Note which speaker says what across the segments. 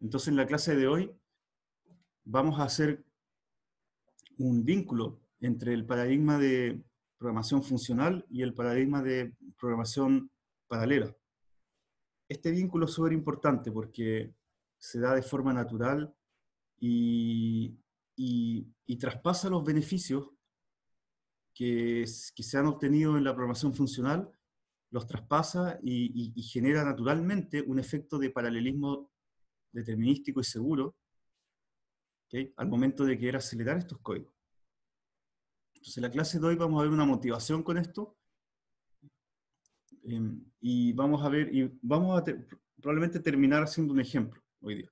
Speaker 1: Entonces, en la clase de hoy vamos a hacer un vínculo entre el paradigma de programación funcional y el paradigma de programación paralela. Este vínculo es súper importante porque se da de forma natural y, traspasa los beneficios que, se han obtenido en la programación funcional, los traspasa y, y genera naturalmente un efecto de paralelismo determinístico y seguro al momento de querer acelerar estos códigos. Entonces, en la clase de hoy vamos a ver una motivación con esto eh, y vamos a ver, y vamos a probablemente terminar haciendo un ejemplo hoy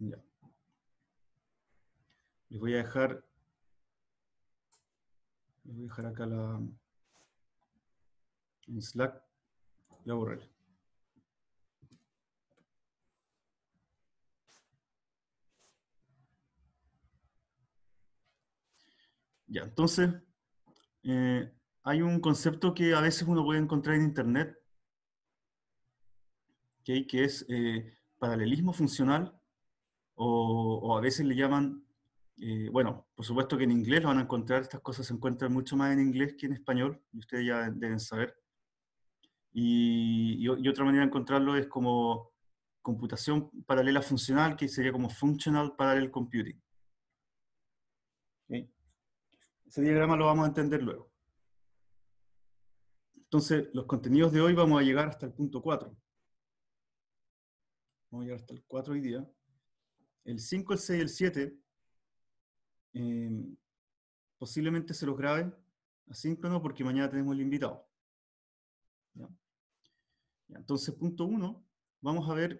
Speaker 1: día. Les voy a dejar, les voy a dejar acá la en Slack, la borrarla. Ya, entonces, eh, hay un concepto que a veces uno puede encontrar en Internet, que es eh, paralelismo funcional, o, a veces le llaman, eh, bueno, por supuesto que en inglés lo van a encontrar, estas cosas se encuentran mucho más en inglés que en español, y ustedes ya deben saber. Y, otra manera de encontrarlo es como computación paralela funcional, que sería como functional parallel computing. Ese diagrama lo vamos a entender luego. Entonces, los contenidos de hoy vamos a llegar hasta el punto 4. Vamos a llegar hasta el 4 hoy día. El 5, el 6 y el 7 em, posiblemente se los grabe asíncrono porque mañana tenemos el invitado. Entonces, punto 1, vamos a ver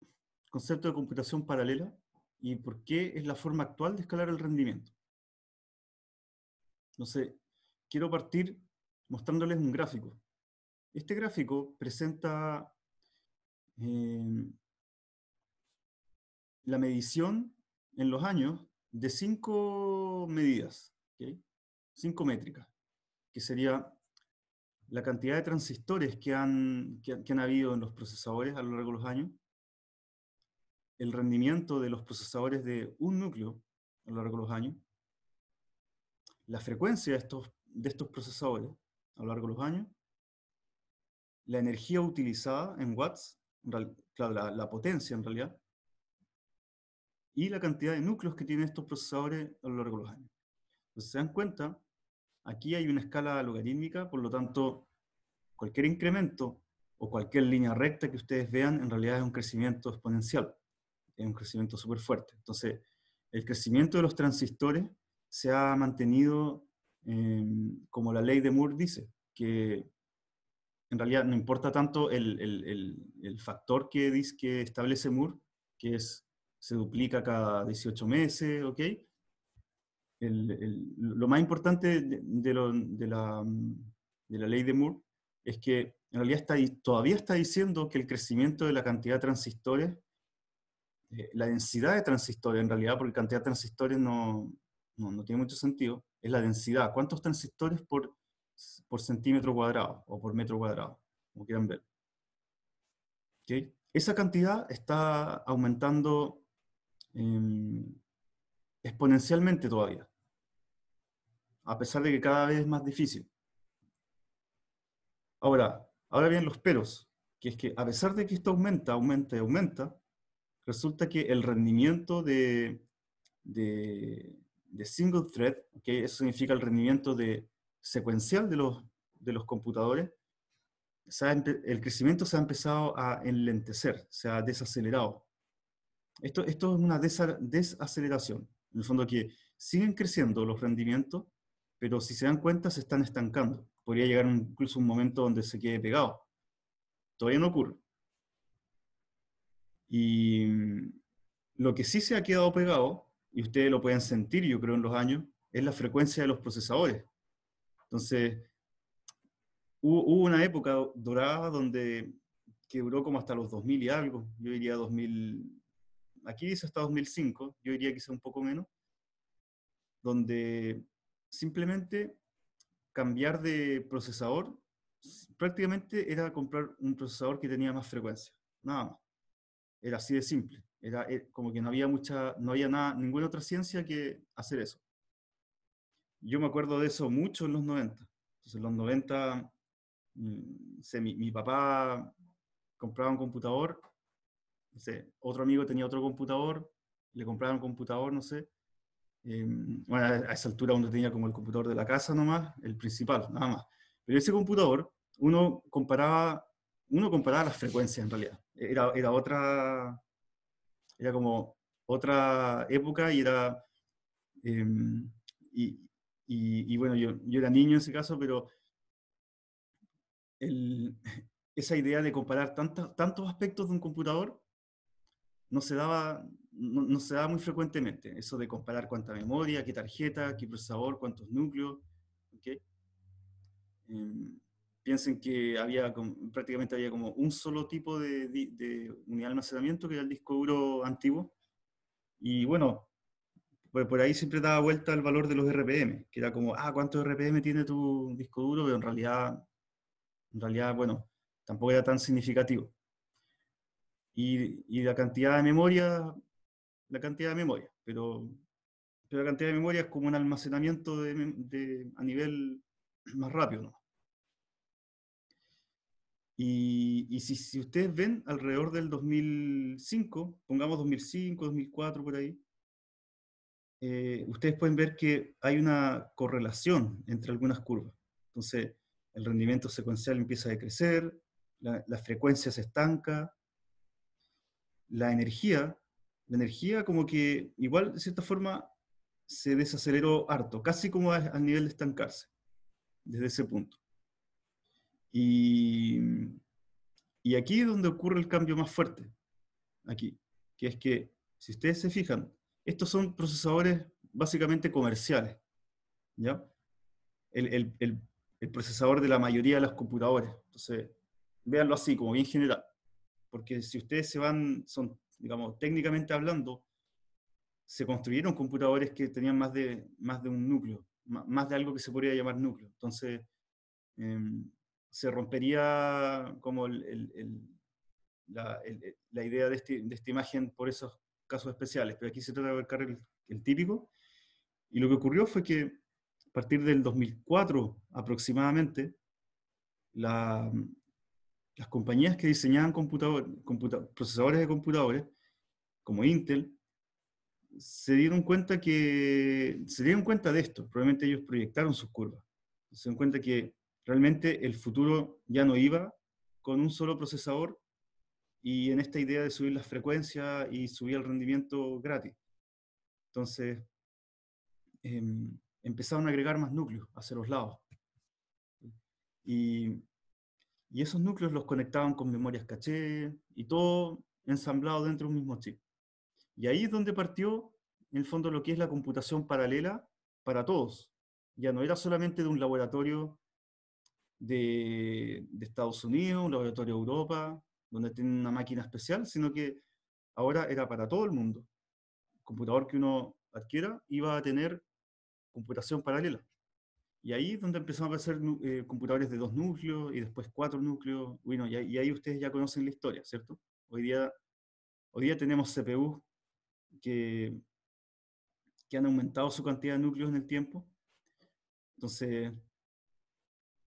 Speaker 1: el concepto de computación paralela y por qué es la forma actual de escalar el rendimiento. No sé, quiero partir mostrándoles un gráfico. Este gráfico presenta em, la medición en los años de cinco medidas, cinco métricas, que sería la cantidad de transistores que han habido en los procesadores a lo largo de los años, el rendimiento de los procesadores de un núcleo a lo largo de los años, la frecuencia de estos, de estos procesadores a lo largo de los años, la energía utilizada en watts, la, la, potencia en realidad, y la cantidad de núcleos que tienen estos procesadores a lo largo de los años. Entonces, se dan cuenta, aquí hay una escala logarítmica, por lo tanto, cualquier incremento o cualquier línea recta que ustedes vean, en realidad es un crecimiento exponencial, es un crecimiento súper fuerte. Entonces, el crecimiento de los transistores se ha mantenido em, como la ley de Moore dice, que en realidad no importa tanto el, factor que, dice, que establece Moore, que es se duplica cada 18 meses, ¿ok? lo más importante de, la, ley de Moore es que en realidad todavía está diciendo que el crecimiento de la cantidad de transistores, eh, la densidad de transistores en realidad, porque cantidad de transistores no, no, no tiene mucho sentido, es la densidad. ¿Cuántos transistores por, centímetro cuadrado o por metro cuadrado? Como quieran ver. ¿Okay? Esa cantidad está aumentando em, exponencialmente todavía, a pesar de que cada vez es más difícil. Ahora, ahora bien, los peros, que es que a pesar de que esto aumenta, aumenta y aumenta, resulta que el rendimiento de, de single thread, que eso significa el rendimiento de, secuencial de los, de los computadores, el crecimiento se ha empezado a enlentecer, se ha desacelerado. Esto, esto es una desaceleración. En el fondo que siguen creciendo los rendimientos, pero si se dan cuenta se están estancando. Podría llegar incluso un momento donde se quede pegado. Todavía no ocurre. Y mm, lo que sí se ha quedado pegado y ustedes lo pueden sentir, yo creo, en los años, es la frecuencia de los procesadores. Entonces, hubo, una época dorada donde que duró como hasta los 2000 y algo, yo diría 2000, aquí dice hasta 2005, yo diría quizá un poco menos, donde simplemente cambiar de procesador prácticamente era comprar un procesador que tenía más frecuencia, nada más. Era así de simple. Era, eh, como que no había mucha, no había nada, ninguna otra ciencia que hacer eso. Yo me acuerdo de eso mucho en los 90. Entonces, en los 90, mm, mi, papá compraba un computador, no sé, otro amigo tenía otro computador, le compraron un computador, no sé. Em, bueno, a esa altura uno tenía como el computador de la casa nomás, el principal, nada más. Pero ese computador, uno comparaba, uno comparaba las frecuencias en realidad. Era, era otra, era como otra época y era... Em, y, bueno, yo, era niño en ese caso, pero esa idea de comparar tantos, tantos aspectos de un computador no se, daba, no, se muy frecuentemente. Eso de comparar cuánta memoria, qué tarjeta, qué procesador, cuántos núcleos. ¿okay? Em, piensen que había prácticamente había como un solo tipo de, unidad de almacenamiento, que era el disco duro antiguo. Y bueno, pues por ahí siempre daba vuelta el valor de los RPM, que era como, ah, ¿cuántos RPM tiene tu disco duro? Pero en realidad, en realidad, bueno, tampoco era tan significativo. Y, la cantidad de memoria, la cantidad de memoria, pero, pero la cantidad de memoria es como un almacenamiento de, a nivel más rápido, ¿no? Y, si, ustedes ven alrededor del 2005, pongamos 2005, 2004 por ahí, eh, ustedes pueden ver que hay una correlación entre algunas curvas. Entonces, el rendimiento secuencial empieza a crecer, la, la frecuencia se estanca, la energía, la energía como que igual de cierta forma se desaceleró harto, casi como al nivel de estancarse, desde ese punto. Y, y aquí es donde ocurre el cambio más fuerte, aquí, que es que, si ustedes se fijan, estos son procesadores básicamente comerciales, ¿ya? El, el, el, procesador de la mayoría de las computadoras. Entonces, véanlo así, como bien general. Porque si ustedes se van, son, digamos, técnicamente hablando, se construyeron computadores que tenían más de, más de un núcleo, más de algo que se podría llamar núcleo. Entonces, em, se rompería como la, idea este, de, esta imagen por esos casos especiales, pero aquí se trata de abarcar el, típico. Y lo que ocurrió fue que a partir del 2004 aproximadamente, las compañías que diseñaban procesadores de computadores, como Intel, se dieron cuenta que se dieron cuenta de esto, probablemente ellos proyectaron sus curvas. Se dieron cuenta que realmente el futuro ya no iba con un solo procesador y en esta idea de subir las frecuencias y subir el rendimiento gratis. Entonces, em, empezaron a agregar más núcleos hacia los lados. Y, y, esos núcleos los conectaban con memorias caché y todo ensamblado dentro de un mismo chip. Y ahí es donde partió, en el fondo, lo que es la computación paralela para todos. Ya no era solamente de un laboratorio de, Estados Unidos, un laboratorio de Europa, donde tienen una máquina especial, sino que ahora era para todo el mundo. El computador que uno adquiera iba a tener computación paralela. Y ahí es donde empezaron a aparecer eh, computadores de dos núcleos y después cuatro núcleos. Bueno, y, y, ahí ustedes ya conocen la historia, ¿cierto? Hoy día, hoy día tenemos CPU que, que han aumentado su cantidad de núcleos en el tiempo. Entonces,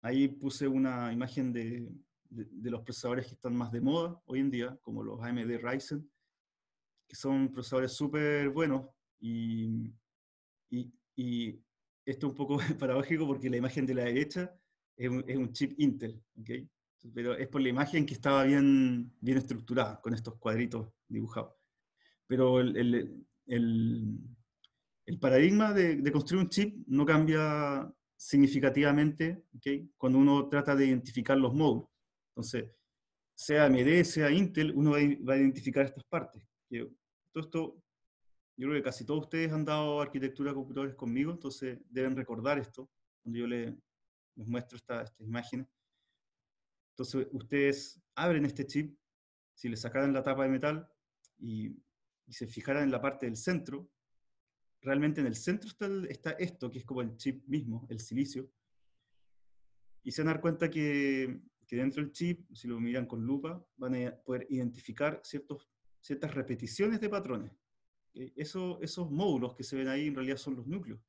Speaker 1: Ahí puse una imagen de, los procesadores que están más de moda hoy en día, como los AMD Ryzen, que son procesadores súper buenos y, esto es un poco paradójico porque la imagen de la derecha es un, chip Intel, pero es por la imagen que estaba bien, bien estructurada con estos cuadritos dibujados. Pero el, paradigma de, construir un chip no cambia significativamente ¿okay? cuando uno trata de identificar los módulos. Entonces, sea AMD, sea Intel, uno va a identificar estas partes. Todo esto, yo creo que casi todos ustedes han dado arquitectura de computadores conmigo, entonces deben recordar esto cuando yo les, muestro esta imagen. Entonces, ustedes abren este chip, si le sacaran la tapa de metal y, y se fijaran en la parte del centro, realmente en el centro está, esto, que es como el chip mismo, el silicio. Y se van a dar cuenta que, dentro del chip, si lo miran con lupa, van a poder identificar ciertas repeticiones de patrones. Eh, eso, esos módulos que se ven ahí en realidad son los núcleos.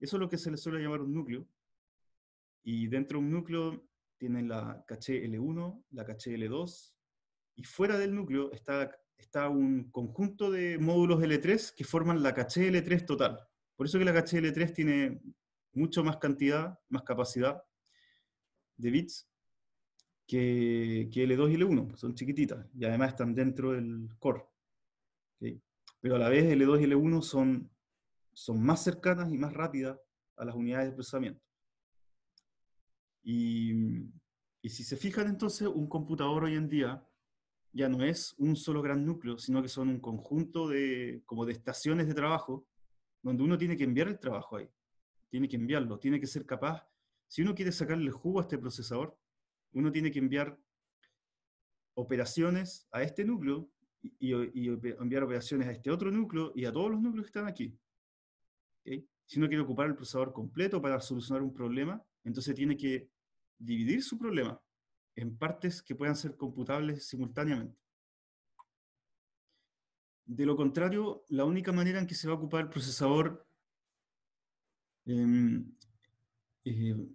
Speaker 1: Eso es lo que se le suele llamar un núcleo. Y dentro de un núcleo tienen la caché L1, la caché L2, y fuera del núcleo está está un conjunto de módulos L3 que forman la caché L3 total. Por eso que la caché L3 tiene mucho más cantidad, más capacidad de bits que, que L2 y L1, son chiquititas, y además están dentro del core. Pero a la vez L2 y L1 son, son más cercanas y más rápidas a las unidades de procesamiento. y si se fijan entonces, un computador hoy en día ya no es un solo gran núcleo, sino que son un conjunto de, como de estaciones de trabajo, donde uno tiene que enviar el trabajo ahí, tiene que enviarlo, tiene que ser capaz. Si uno quiere sacarle jugo a este procesador, uno tiene que enviar operaciones a este núcleo y, enviar operaciones a este otro núcleo y a todos los núcleos que están aquí. Si uno quiere ocupar el procesador completo para solucionar un problema, entonces tiene que dividir su problema en partes que puedan ser computables simultáneamente. De lo contrario, la única manera en que se va a ocupar el procesador em, eh,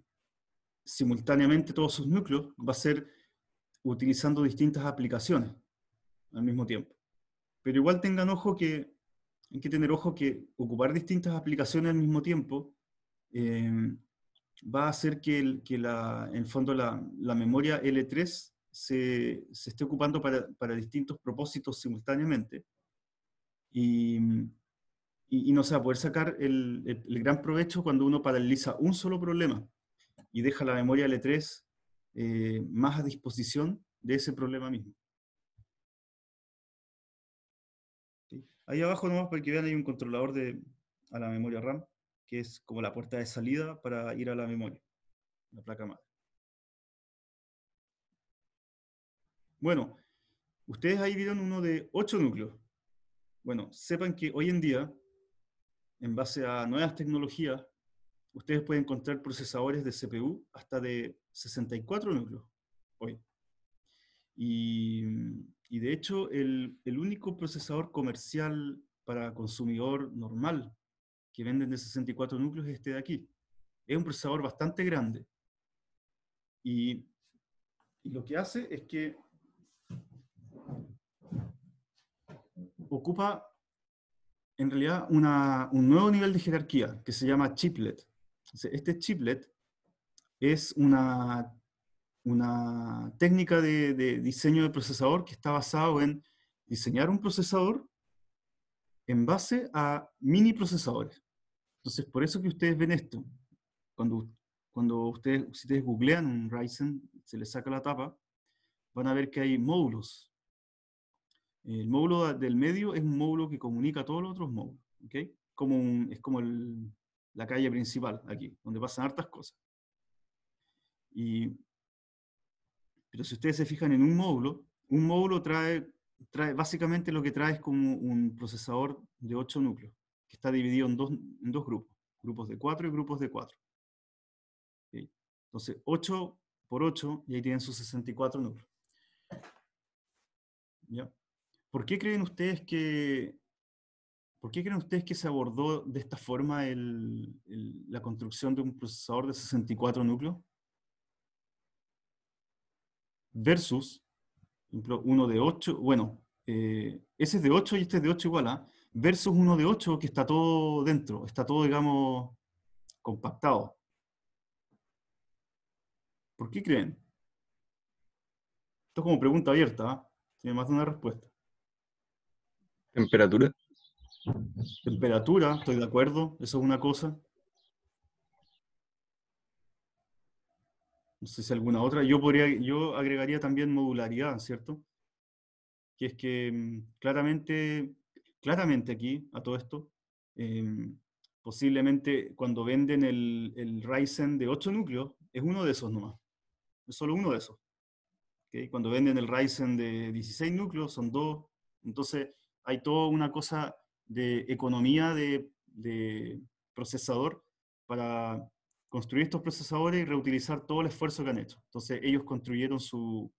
Speaker 1: simultáneamente todos sus núcleos va a ser utilizando distintas aplicaciones al mismo tiempo. Pero igual tengan ojo que, hay que tener ojo que ocupar distintas aplicaciones al mismo tiempo em, va a hacer que, el, que en el fondo la, memoria L3 se, esté ocupando para, distintos propósitos simultáneamente. Y, no se va a poder sacar el, gran provecho cuando uno paraliza un solo problema y deja la memoria L3 eh, más a disposición de ese problema mismo. Ahí abajo nomás para que vean hay un controlador de, a la memoria RAM que es como la puerta de salida para ir a la memoria, la placa madre. Bueno, ustedes ahí vieron uno de ocho núcleos. Bueno, sepan que hoy en día, en base a nuevas tecnologías, ustedes pueden encontrar procesadores de CPU hasta de 64 núcleos hoy. Y, de hecho, el único procesador comercial para consumidor normal que venden de 64 núcleos es este de aquí. Es un procesador bastante grande. Y, lo que hace es que ocupa en realidad un nuevo nivel de jerarquía que se llama chiplet. Este chiplet es una, una técnica de diseño de procesador que está basado en diseñar un procesador en base a mini procesadores. Entonces, por eso que ustedes ven esto. Cuando, cuando ustedes, si ustedes googlean un Ryzen, se les saca la tapa, van a ver que hay módulos. El módulo del medio es un módulo que comunica a todos los otros módulos. ¿okay? Como es como la calle principal aquí, donde pasan hartas cosas. Y, pero si ustedes se fijan en un módulo, un módulo trae trae, básicamente lo que trae es como un procesador de 8 núcleos, que está dividido en dos, dos grupos, grupos de 4 y grupos de 4. Entonces, 8 por 8, y ahí tienen sus 64 núcleos. ¿Ya? ¿Por qué creen ustedes que, por qué creen ustedes que se abordó de esta forma la construcción de un procesador de 64 núcleos? Versus ejemplo, uno de 8, bueno, eh, ese es de 8 y este es de 8 igual a, ¿ah? versus uno de 8 que está todo dentro, está todo, digamos, compactado. ¿Por qué creen? Esto es como pregunta abierta, ¿eh? tiene más de una respuesta. Temperatura. Temperatura, estoy de acuerdo, eso es una cosa. No sé si alguna otra. Yo, podría, yo agregaría también modularidad, ¿cierto? Que es que mm, claramente, claramente aquí, a todo esto, em, posiblemente cuando venden el, el, Ryzen de 8 núcleos, es uno de esos nomás. Es solo uno de esos. ¿Okay? Cuando venden el Ryzen de 16 núcleos, son dos. Entonces, hay toda una cosa de economía de, de procesador para construir estos procesadores y reutilizar todo el esfuerzo que han hecho. Entonces ellos construyeron su,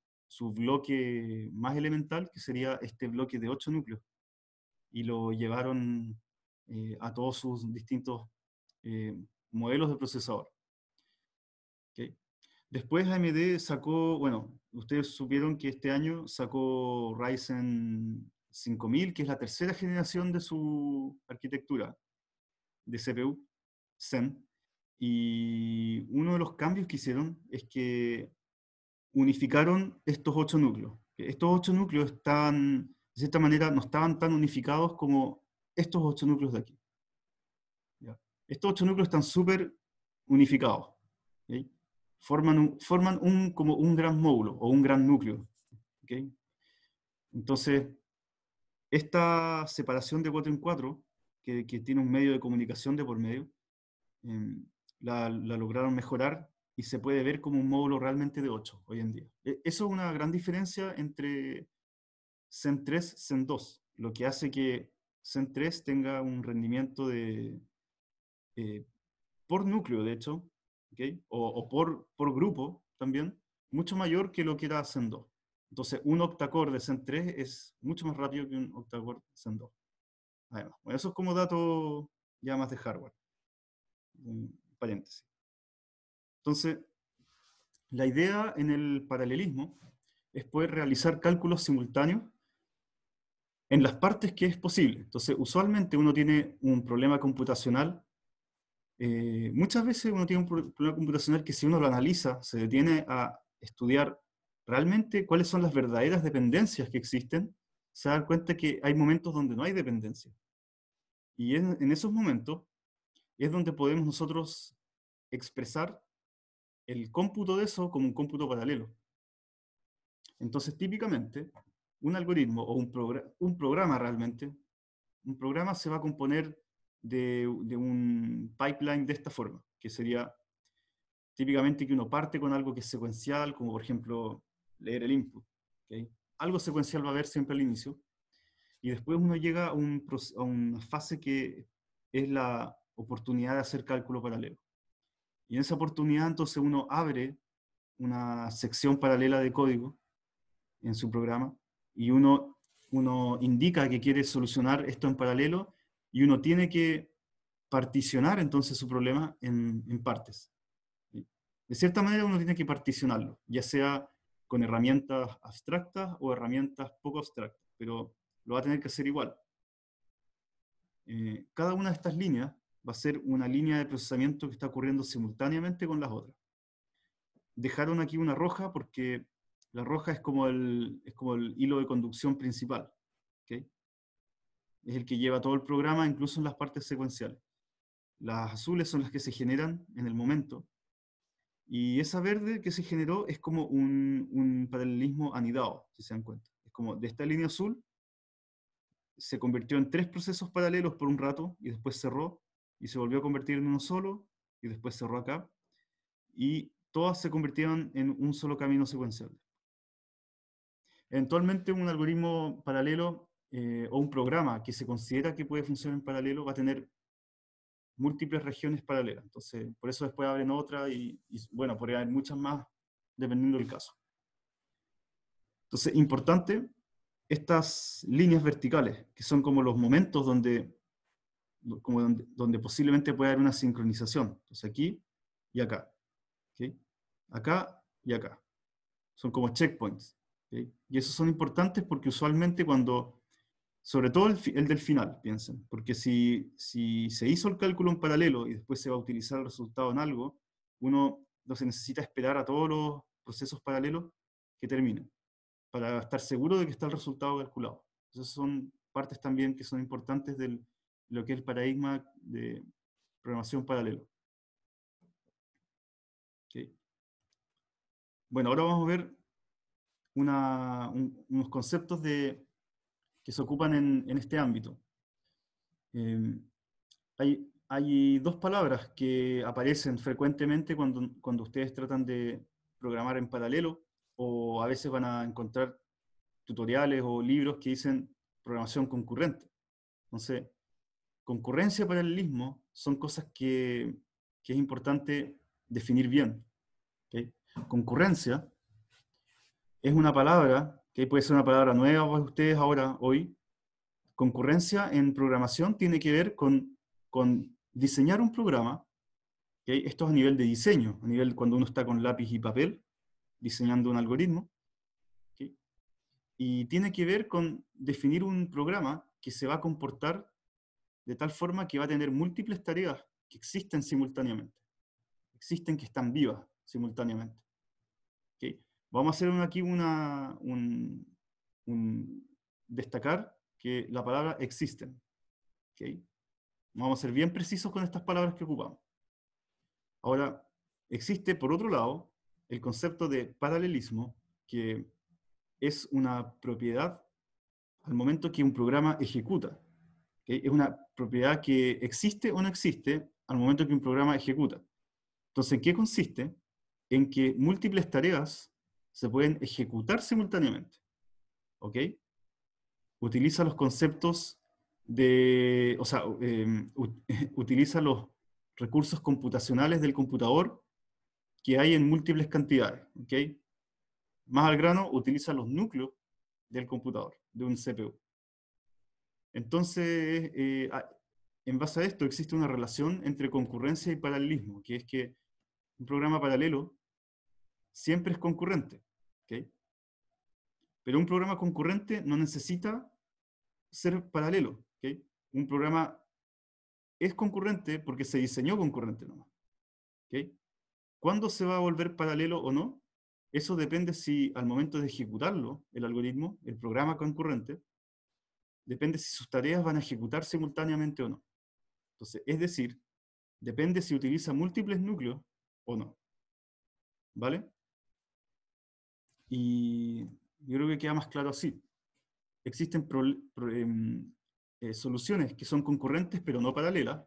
Speaker 1: bloque más elemental, que sería este bloque de ocho núcleos, y lo llevaron eh, a todos sus distintos eh, modelos de procesador. Después AMD sacó, bueno, ustedes supieron que este año sacó Ryzen 5000, que es la tercera generación de su arquitectura de CPU, Zen. Y uno de los cambios que hicieron es que unificaron estos ocho núcleos. Estos ocho núcleos están, de cierta manera, no estaban tan unificados como estos ocho núcleos de aquí. Estos ocho núcleos están súper unificados. Forman, forman un, como un gran módulo o un gran núcleo. Entonces, esta separación de cuatro en cuatro, que, tiene un medio de comunicación de por medio, em, la, lograron mejorar y se puede ver como un módulo realmente de 8 hoy en día. E, eso es una gran diferencia entre Zen 3, Zen 2, lo que hace que Zen 3 tenga un rendimiento de eh, por núcleo, de hecho, o, por, por grupo también, mucho mayor que lo que era Zen 2. Entonces, un octacore de Zen 3 es mucho más rápido que un octacore de Zen 2. Además, eso es como dato ya más de hardware. Mm paréntesis. Entonces, la idea en el paralelismo es poder realizar cálculos simultáneos en las partes que es posible. Entonces, usualmente uno tiene un problema computacional. Eh, muchas veces uno tiene un problema computacional que si uno lo analiza, se detiene a estudiar realmente cuáles son las verdaderas dependencias que existen, se da cuenta que hay momentos donde no hay dependencia. Y en, en esos momentos es donde podemos nosotros expresar el cómputo de eso como un cómputo paralelo. Entonces, típicamente, un algoritmo o un, un programa realmente, un programa se va a componer de, un pipeline de esta forma, que sería típicamente que uno parte con algo que es secuencial, como por ejemplo leer el input. Algo secuencial va a haber siempre al inicio, y después uno llega a una fase que es la oportunidad de hacer cálculo paralelo. Y en esa oportunidad entonces uno abre una sección paralela de código en su programa y uno, uno indica que quiere solucionar esto en paralelo y uno tiene que particionar entonces su problema en, partes. De cierta manera uno tiene que particionarlo, ya sea con herramientas abstractas o herramientas poco abstractas, pero lo va a tener que hacer igual. Eh, cada una de estas líneas va a ser una línea de procesamiento que está ocurriendo simultáneamente con las otras. Dejaron aquí una roja porque la roja es como el, es como el hilo de conducción principal. Es el que lleva todo el programa, incluso en las partes secuenciales. Las azules son las que se generan en el momento. Y esa verde que se generó es como un, un paralelismo anidado, si se dan cuenta. Es como de esta línea azul se convirtió en tres procesos paralelos por un rato y después cerró y se volvió a convertir en uno solo y después cerró acá. Y todas se convirtieron en un solo camino secuencial. Eventualmente un algoritmo paralelo eh, o un programa que se considera que puede funcionar en paralelo va a tener múltiples regiones paralelas. Entonces, por eso después abren otra y, y bueno, podría haber muchas más dependiendo del caso. Entonces, importante, estas líneas verticales, que son como los momentos donde como donde, posiblemente puede haber una sincronización. Entonces aquí y acá. Acá y acá. Son como checkpoints. Y esos son importantes porque usualmente cuando, sobre todo el, del final, piensen, porque si, si se hizo el cálculo en paralelo y después se va a utilizar el resultado en algo, uno no se necesita esperar a todos los procesos paralelos que terminen, para estar seguro de que está el resultado calculado. Esas son partes también que son importantes del, lo que es el paradigma de programación paralelo. Bueno, ahora vamos a ver unos conceptos que se ocupan en, este ámbito. Em, hay, dos palabras que aparecen frecuentemente cuando, cuando ustedes tratan de programar en paralelo o a veces van a encontrar tutoriales o libros que dicen programación concurrente. Entonces, concurrencia, paralelismo, son cosas que, es importante definir bien. Concurrencia es una palabra, que puede ser una palabra nueva para ustedes ahora, hoy. Concurrencia en programación tiene que ver con, diseñar un programa. Esto es a nivel de diseño, a nivel cuando uno está con lápiz y papel diseñando un algoritmo. Y tiene que ver con definir un programa que se va a comportar de tal forma que va a tener múltiples tareas que existen simultáneamente. Existen que están vivas simultáneamente. Vamos a hacer aquí una, un, destacar que la palabra existen. Vamos a ser bien precisos con estas palabras que ocupamos. Ahora, existe por otro lado el concepto de paralelismo, que es una propiedad al momento que un programa ejecuta. Es una propiedad que existe o no existe al momento que un programa ejecuta. Entonces, qué consiste? En que múltiples tareas se pueden ejecutar simultáneamente. ¿Ok? Utiliza los conceptos de, o sea, em, utiliza los recursos computacionales del computador que hay en múltiples cantidades. ¿ok? Más al grano, utiliza los núcleos del computador, de un CPU. Entonces, eh, en base a esto existe una relación entre concurrencia y paralelismo, que es que un programa paralelo siempre es concurrente. Pero un programa concurrente no necesita ser paralelo. ¿okay? Un programa es concurrente porque se diseñó concurrente nomás. ¿Cuándo se va a volver paralelo o no? Eso depende si al momento de ejecutarlo, el algoritmo, el programa concurrente, depende si sus tareas van a ejecutar simultáneamente o no. Entonces, es decir, depende si utiliza múltiples núcleos o no. ¿Vale? Y yo creo que queda más claro así. Existen em, eh, soluciones que son concurrentes pero no paralelas,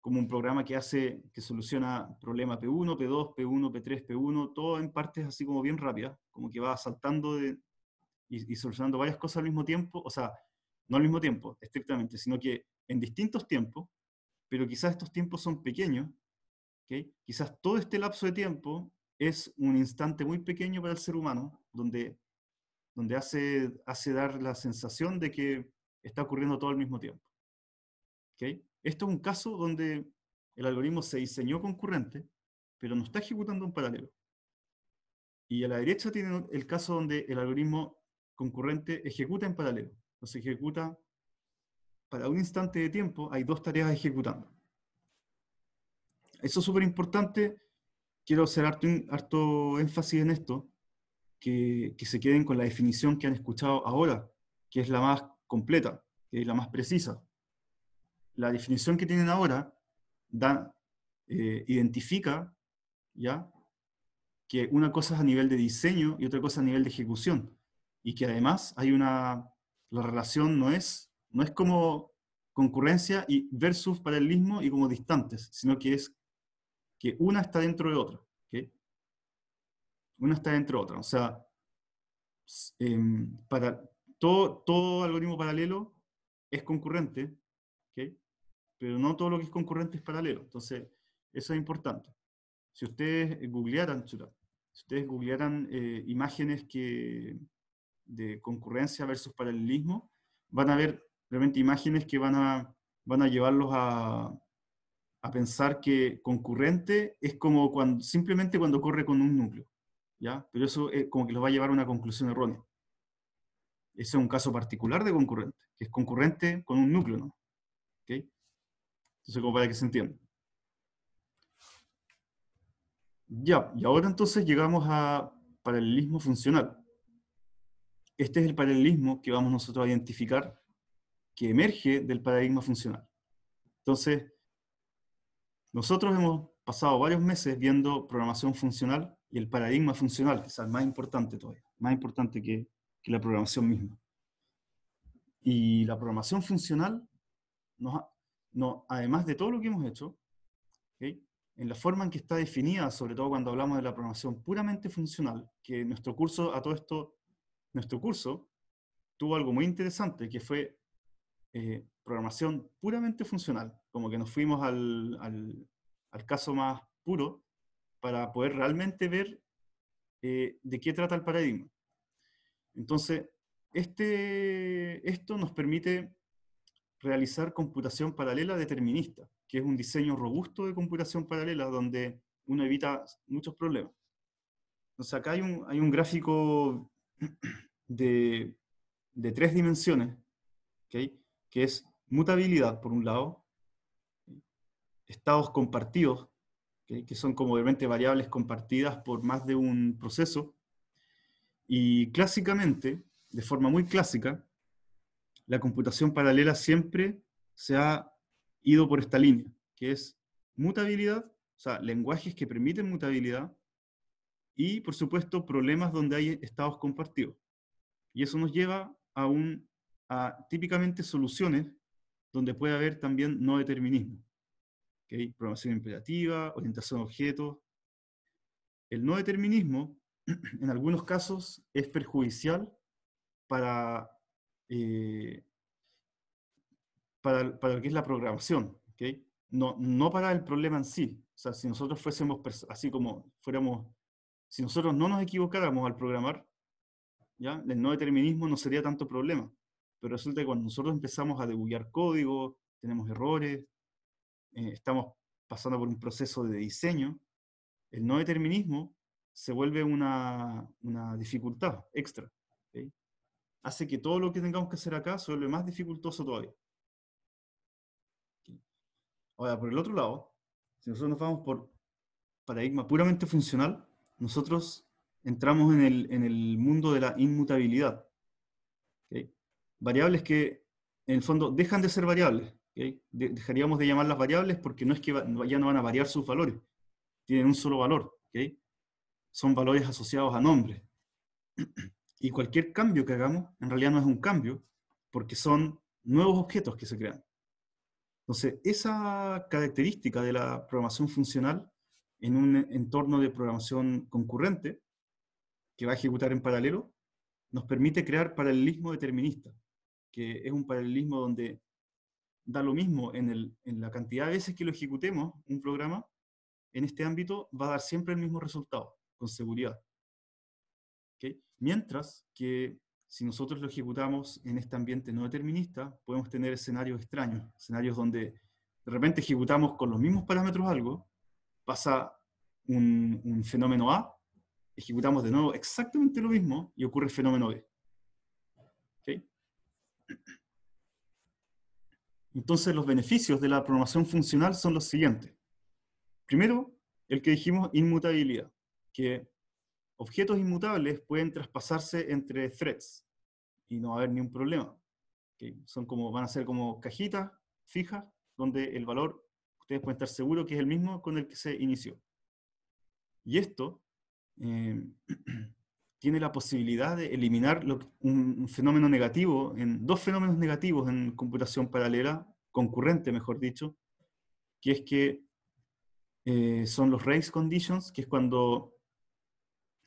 Speaker 1: como un programa que hace, que soluciona problema P1, P2, P1, P3, P1, todo en partes así como bien rápidas, como que va saltando de, y, solucionando varias cosas al mismo tiempo, o sea, no al mismo tiempo, estrictamente, sino que en distintos tiempos, pero quizás estos tiempos son pequeños, ¿okay? quizás todo este lapso de tiempo es un instante muy pequeño para el ser humano, donde, donde hace, hace dar la sensación de que está ocurriendo todo al mismo tiempo. ¿okay? Esto es un caso donde el algoritmo se diseñó concurrente, pero no está ejecutando un paralelo. Y a la derecha tiene el caso donde el algoritmo concurrente ejecuta en paralelo. Entonces ejecuta para un instante de tiempo, hay dos tareas ejecutando. Eso es súper importante. Quiero hacer harto, harto, énfasis en esto, que, se queden con la definición que han escuchado ahora, que es la más completa, que es la más precisa. La definición que tienen ahora da, eh, identifica ¿ya? que una cosa es a nivel de diseño y otra cosa a nivel de ejecución y que además hay una, la relación no es, no es como concurrencia y versus paralelismo y como distantes, sino que es que una está dentro de otra. ¿okay? Una está dentro de otra. O sea, em, para todo, todo algoritmo paralelo es concurrente, pero no todo lo que es concurrente es paralelo. Entonces, eso es importante. Si ustedes googlearan, si ustedes googlearan eh, imágenes que, de concurrencia versus paralelismo, van a ver realmente imágenes que van a, van a llevarlos a, pensar que concurrente es como cuando, simplemente cuando corre con un núcleo, ¿ya? Pero eso es como que los va a llevar a una conclusión errónea. Ese es un caso particular de concurrente, que es concurrente con un núcleo, ¿no? ¿Okay? Entonces, como para que se entienda. Ya, y ahora entonces llegamos a paralelismo funcional. Este es el paralelismo que vamos nosotros a identificar que emerge del paradigma funcional. Entonces, nosotros hemos pasado varios meses viendo programación funcional y el paradigma funcional, que el más importante todavía, más importante que, la programación misma. Y la programación funcional, nos, no, además de todo lo que hemos hecho, en la forma en que está definida, sobre todo cuando hablamos de la programación puramente funcional, que nuestro curso a todo esto nuestro curso tuvo algo muy interesante que fue eh, programación puramente funcional, como que nos fuimos al, caso más puro para poder realmente ver eh, de qué trata el paradigma. Entonces, este, esto nos permite realizar computación paralela determinista, que es un diseño robusto de computación paralela donde uno evita muchos problemas. Entonces acá hay hay un gráfico de, tres dimensiones, que es mutabilidad, por un lado, estados compartidos, que son como obviamente variables compartidas por más de un proceso, y clásicamente, de forma muy clásica, la computación paralela siempre se ha ido por esta línea, que es mutabilidad, o sea, lenguajes que permiten mutabilidad, y por supuesto problemas donde hay estados compartidos. Y eso nos lleva a, un, a típicamente soluciones donde puede haber también no determinismo. ¿okay? Programación imperativa, orientación a objetos. El no determinismo, en algunos casos, es perjudicial para, eh, para, para, lo que es la programación. ¿okay? No, no para el problema en sí. O sea, si nosotros fuésemos así como fuéramos, si nosotros no nos equivocáramos al programar, ¿ya? El no determinismo no sería tanto problema, pero resulta que cuando nosotros empezamos a debullar código, tenemos errores, eh, estamos pasando por un proceso de diseño, el no determinismo se vuelve una, dificultad extra. Hace que todo lo que tengamos que hacer acá se vuelve más dificultoso todavía. Ahora, por el otro lado, si nosotros nos vamos por paradigma puramente funcional, nosotros entramos en el, en el mundo de la inmutabilidad. Variables que, en el fondo, dejan de ser variables. dejaríamos de llamarlas variables porque no es que ya no van a variar sus valores. Tienen un solo valor. Son valores asociados a nombres. Y cualquier cambio que hagamos, en realidad no es un cambio, porque son nuevos objetos que se crean. Entonces, esa característica de la programación funcional en un entorno de programación concurrente que va a ejecutar en paralelo, nos permite crear paralelismo determinista, que es un paralelismo donde da lo mismo en, la cantidad de veces que lo ejecutemos, un programa, en este ámbito va a dar siempre el mismo resultado, con seguridad. Mientras que si nosotros lo ejecutamos en este ambiente no determinista, podemos tener escenarios extraños, escenarios donde de repente ejecutamos con los mismos parámetros algo, pasa un fenómeno A ejecutamos de nuevo exactamente lo mismo y ocurre el fenómeno B. Entonces los beneficios de la programación funcional son los siguientes. Primero, el que dijimos inmutabilidad, que objetos inmutables pueden traspasarse entre threads y no va a haber ningún problema. que Son como, van a ser como cajitas fijas donde el valor, ustedes pueden estar seguros que es el mismo con el que se inició. Y esto eh, tiene la posibilidad de eliminar un, fenómeno negativo, en, dos fenómenos negativos en computación paralela, concurrente mejor dicho, que es que eh, son los race conditions, que es cuando,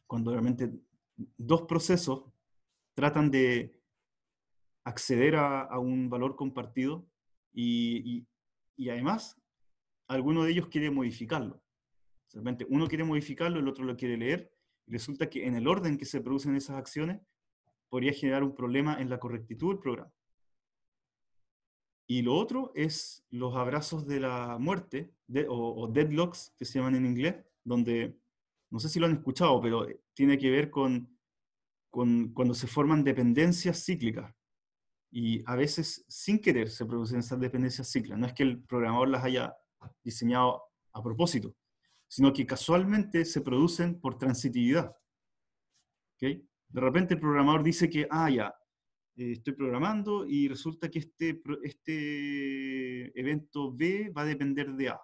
Speaker 1: cuando realmente dos procesos tratan de acceder a, un valor compartido y además alguno de ellos quiere modificarlo. De uno quiere modificarlo, el otro lo quiere leer, y resulta que en el orden que se producen esas acciones podría generar un problema en la correctitud del programa. Y lo otro es los abrazos de la muerte, de, o, o, deadlocks, que se llaman en inglés, donde, no sé si lo han escuchado, pero tiene que ver con, con cuando se forman dependencias cíclicas. Y a veces, sin querer, se producen esas dependencias cíclicas. No es que el programador las haya diseñado a propósito, sino que casualmente se producen por transitividad. De repente el programador dice que, ah, ya, eh, estoy programando y resulta que este, este evento B va a depender de A.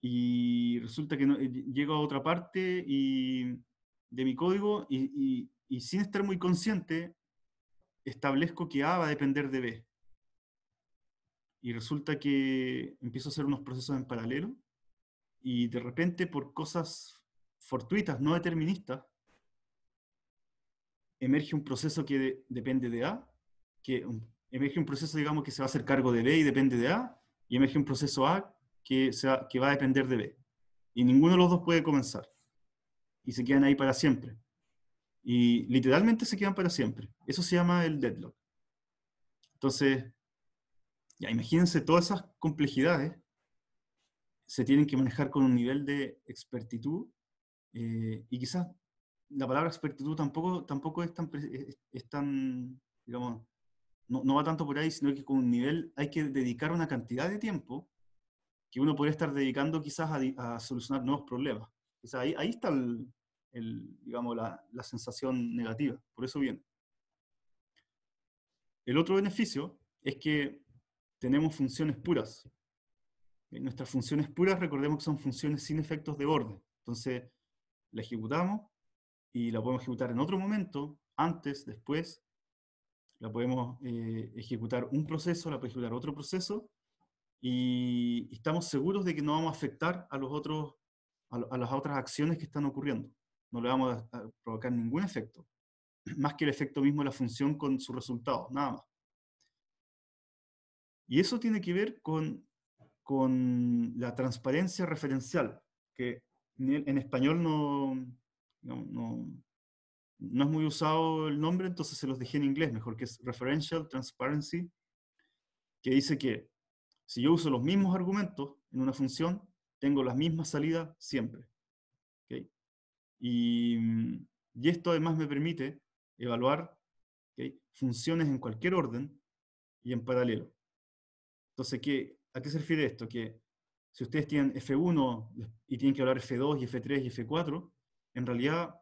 Speaker 1: Y resulta que no, eh, llego a otra parte de mi código y, y sin estar muy consciente, establezco que A va a depender de B. Y resulta que empiezo a hacer unos procesos en paralelo y de repente por cosas fortuitas, no deterministas, emerge un proceso que depende de A, que emerge un proceso, digamos, que se va a hacer cargo de B y depende de A, y emerge un proceso A que, se va, que va a depender de B. Y ninguno de los dos puede comenzar. Y se quedan ahí para siempre. Y literalmente se quedan para siempre. Eso se llama el deadlock. Entonces, ya, imagínense todas esas complejidades se tienen que manejar con un nivel de expertitud eh, y quizás la palabra expertitud tampoco, tampoco es tan, digamos, no, no, va tanto por ahí, sino que con un nivel hay que dedicar una cantidad de tiempo que uno podría estar dedicando quizás a, solucionar nuevos problemas. ahí, ahí está el, digamos, la, la sensación negativa, por eso viene. El otro beneficio es que tenemos funciones puras. Nuestras funciones puras, recordemos que son funciones sin efectos de orden. Entonces, la ejecutamos y la podemos ejecutar en otro momento, antes, después. La podemos eh, ejecutar un proceso, la podemos ejecutar otro proceso. Y, estamos seguros de que no vamos a afectar a, los otros, a, las otras acciones que están ocurriendo. No le vamos a, a provocar ningún efecto. Más que el efecto mismo de la función con su resultado, nada más. Y eso tiene que ver con, la transparencia referencial, que en español no, no, es muy usado el nombre, entonces se los dejé en inglés mejor, que es Referential Transparency, que dice que si yo uso los mismos argumentos en una función, tengo la misma salida siempre. Mm, y, esto además me permite evaluar funciones en cualquier orden y en paralelo. Entonces, ¿qué, ¿a qué se refiere esto? Que si ustedes tienen F1 y tienen que hablar F2 y F3 y F4, en realidad,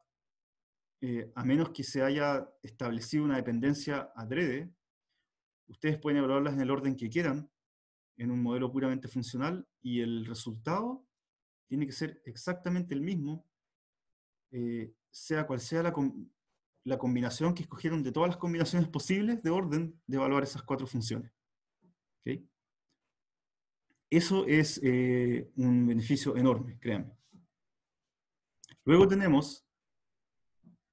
Speaker 1: eh, a menos que se haya establecido una dependencia adrede, ustedes pueden evaluarlas en el orden que quieran, en un modelo puramente funcional, y el resultado tiene que ser exactamente el mismo, eh, sea cual sea la, la combinación que escogieron de todas las combinaciones posibles de orden de evaluar esas cuatro funciones. ¿Okay? Eso es eh, un beneficio enorme, créanme. Luego tenemos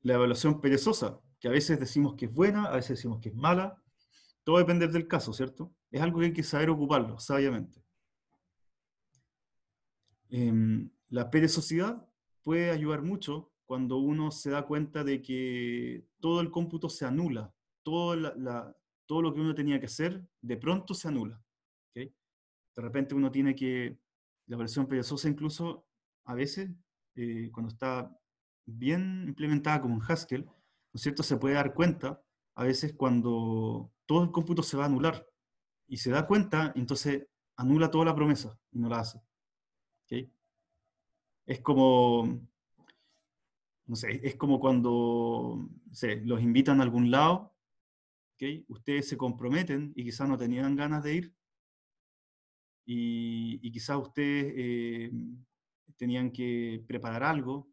Speaker 1: la evaluación perezosa, que a veces decimos que es buena, a veces decimos que es mala. Todo depende del caso, ¿cierto? Es algo que hay que saber ocuparlo, sabiamente. Em, la perezosidad puede ayudar mucho cuando uno se da cuenta de que todo el cómputo se anula, todo lo que uno tenía que hacer de pronto se anula de repente uno tiene que, la versión perezosa incluso, a veces, eh, cuando está bien implementada como en Haskell, ¿no es cierto? Se puede dar cuenta a veces cuando todo el cómputo se va a anular y se da cuenta, entonces anula toda la promesa y no la hace. Es como, no sé, es como cuando se los invitan a algún lado, ustedes se comprometen y quizás no tenían ganas de ir, y, quizás ustedes eh, tenían que preparar algo,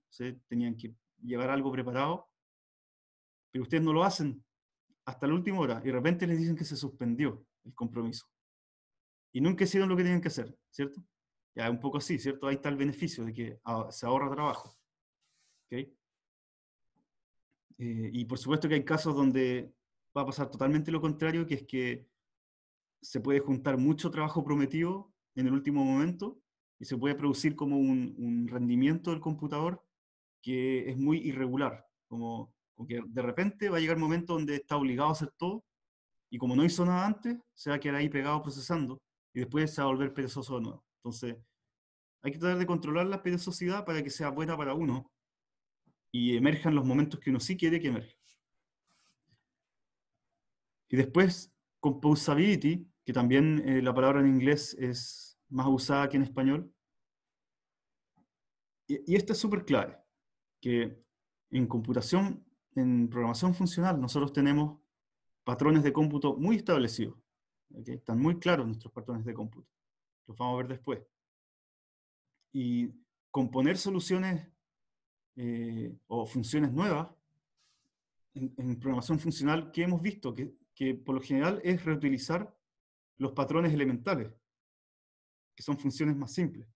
Speaker 1: tenían que llevar algo preparado, pero ustedes no lo hacen hasta la última hora y de repente les dicen que se suspendió el compromiso. Y nunca hicieron lo que tenían que hacer, ¿cierto? Ya un poco así, ¿cierto? Ahí está el beneficio de que se ahorra trabajo. Eh, y por supuesto que hay casos donde va a pasar totalmente lo contrario, que es que se puede juntar mucho trabajo prometido en el último momento y se puede producir como un, rendimiento del computador que es muy irregular, como, que de repente va a llegar un momento donde está obligado a hacer todo y como no hizo nada antes, se va a quedar ahí pegado procesando y después se va a volver perezoso de nuevo. Entonces, hay que tratar de controlar la perezosidad para que sea buena para uno y emerjan los momentos que uno sí quiere que emerjan. Y después, con composability que también eh, la palabra en inglés es más usada que en español. Y, esto es súper clave, que en computación, en programación funcional, nosotros tenemos patrones de cómputo muy establecidos. que Están muy claros nuestros patrones de cómputo. Los vamos a ver después. Y componer soluciones eh, o funciones nuevas en, programación funcional que hemos visto, que, que por lo general es reutilizar los patrones elementales, que son funciones más simples.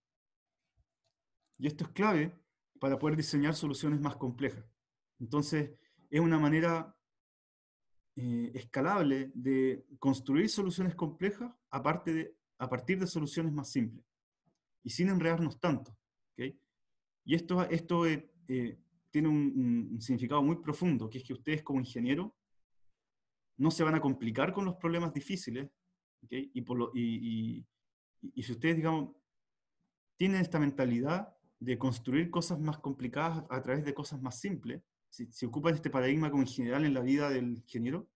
Speaker 1: Y esto es clave para poder diseñar soluciones más complejas. Entonces, es una manera eh, escalable de construir soluciones complejas a, de, a partir de soluciones más simples y sin enredarnos tanto. Y esto, esto eh, eh, tiene un, significado muy profundo, que es que ustedes como ingeniero no se van a complicar con los problemas difíciles, y, por lo, y, si ustedes, digamos, tienen esta mentalidad de construir cosas más complicadas a través de cosas más simples, si, se ocupan este paradigma como en general en la vida del ingeniero,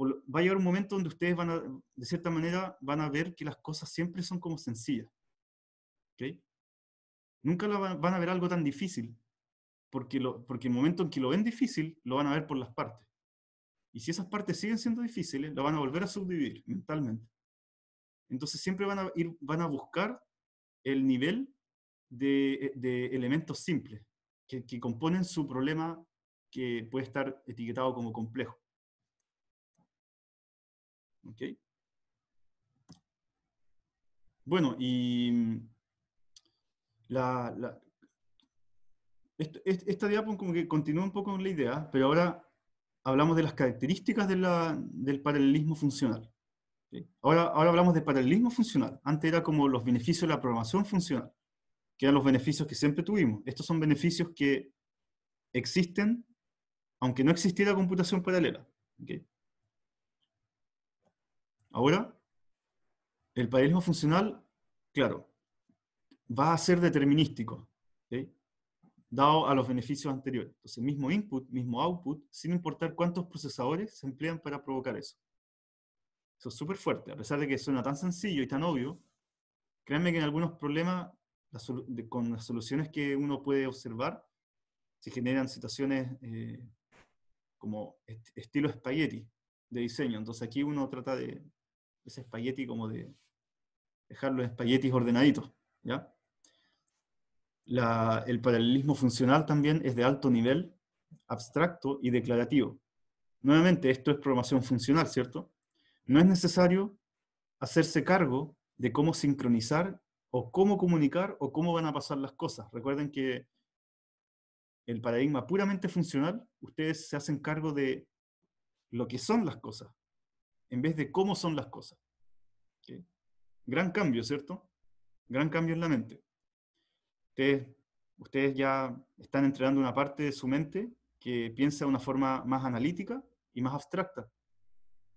Speaker 1: va a llegar un momento donde ustedes van a, de cierta manera, van a ver que las cosas siempre son como sencillas. Nunca van, van, a ver algo tan difícil, porque, lo, porque el momento en que lo ven difícil, lo van a ver por las partes. Y si esas partes siguen siendo difíciles, lo van a volver a subdividir mentalmente. Entonces siempre van a, ir, van a buscar el nivel de, eh, elementos simples que, componen su problema que puede estar etiquetado como complejo. ¿Ok? Bueno, y mm, la, esta, como que continúa un poco con la idea, pero ahora hablamos de las características del paralelismo funcional. Ahora, ahora hablamos de paralelismo funcional. Antes era como los beneficios de la programación funcional, que eran los beneficios que siempre tuvimos. Estos son beneficios que existen aunque no existiera computación paralela. Ahora, el paralelismo funcional, claro, va a ser determinístico dado a los beneficios anteriores. Entonces, mismo input, mismo output, sin importar cuántos procesadores se emplean para provocar eso. Eso es súper fuerte, a pesar de que suena tan sencillo y tan obvio, créanme que en algunos problemas, con las soluciones que uno puede observar, se generan situaciones eh, como estilo espagueti de diseño. Entonces aquí uno trata de ese espagueti como de dejar los espaguetis ordenaditos, ¿ya? el paralelismo funcional también es de alto nivel, abstracto y declarativo. Nuevamente, esto es programación funcional, ¿cierto? No es necesario hacerse cargo de cómo sincronizar o cómo comunicar o cómo van a pasar las cosas. Recuerden que el paradigma puramente funcional, ustedes se hacen cargo de lo que son las cosas, en vez de cómo son las cosas. Gran cambio, ¿cierto? Gran cambio en la mente. Ustedes, ya están entrenando una parte de su mente que piensa de una forma más analítica y más abstracta.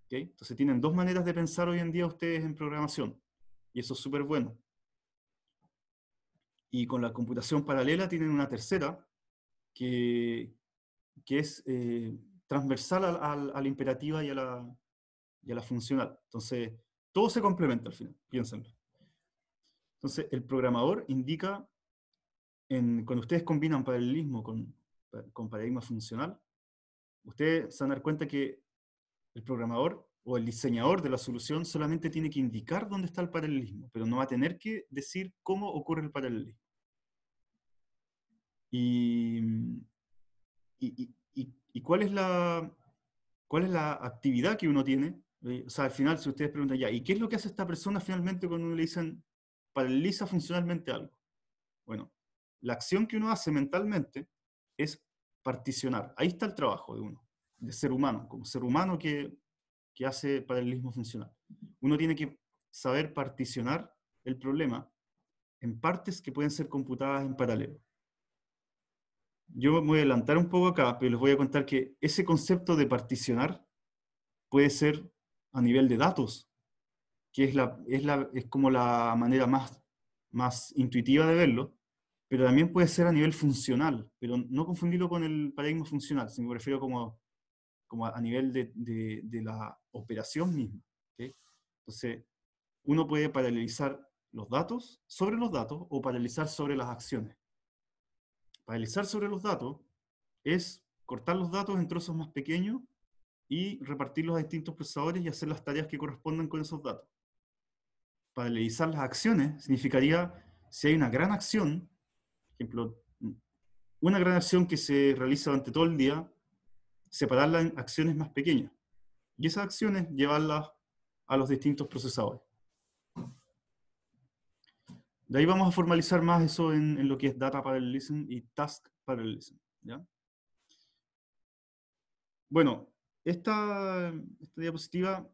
Speaker 1: Entonces tienen dos maneras de pensar hoy en día ustedes en programación. Y eso es súper bueno. Y con la computación paralela tienen una tercera que, que es eh, transversal a la imperativa y a la, y a la funcional. Entonces, todo se complementa al final, piénsenlo. Entonces, el programador indica cuando ustedes combinan paralelismo con, paradigma funcional, ustedes se van a dar cuenta que el programador o el diseñador de la solución solamente tiene que indicar dónde está el paralelismo, pero no va a tener que decir cómo ocurre el paralelismo. Y, mm, cuál, es la, actividad que uno tiene. Eh, o sea, al final, si ustedes preguntan ya, ¿y qué es lo que hace esta persona finalmente cuando uno le dicen paraliza funcionalmente algo? Bueno, la acción que uno hace mentalmente es particionar. Ahí está el trabajo de uno, de ser humano, como ser humano que, que hace paralelismo funcional. Uno tiene que saber particionar el problema en partes que pueden ser computadas en paralelo. Yo voy a adelantar un poco acá, pero les voy a contar que ese concepto de particionar puede ser a nivel de datos, que es, es, la, es como la manera más, más intuitiva de verlo, pero también puede ser a nivel funcional, pero no confundirlo con el paradigma funcional, sino me refiero como, como a nivel de, de, la operación misma. Entonces, uno puede paralelizar los datos sobre los datos o paralelizar sobre las acciones. Paralelizar sobre los datos es cortar los datos en trozos más pequeños y repartirlos a distintos procesadores y hacer las tareas que correspondan con esos datos. Paralelizar las acciones significaría, si hay una gran acción, ejemplo, una gran acción que se realiza durante todo el día, separarla en acciones más pequeñas. Y esas acciones llevarlas a los distintos procesadores. De ahí vamos a formalizar más eso en, lo que es Data Parallelism y Task Parallelism. ¿ya? Bueno, esta, esta diapositiva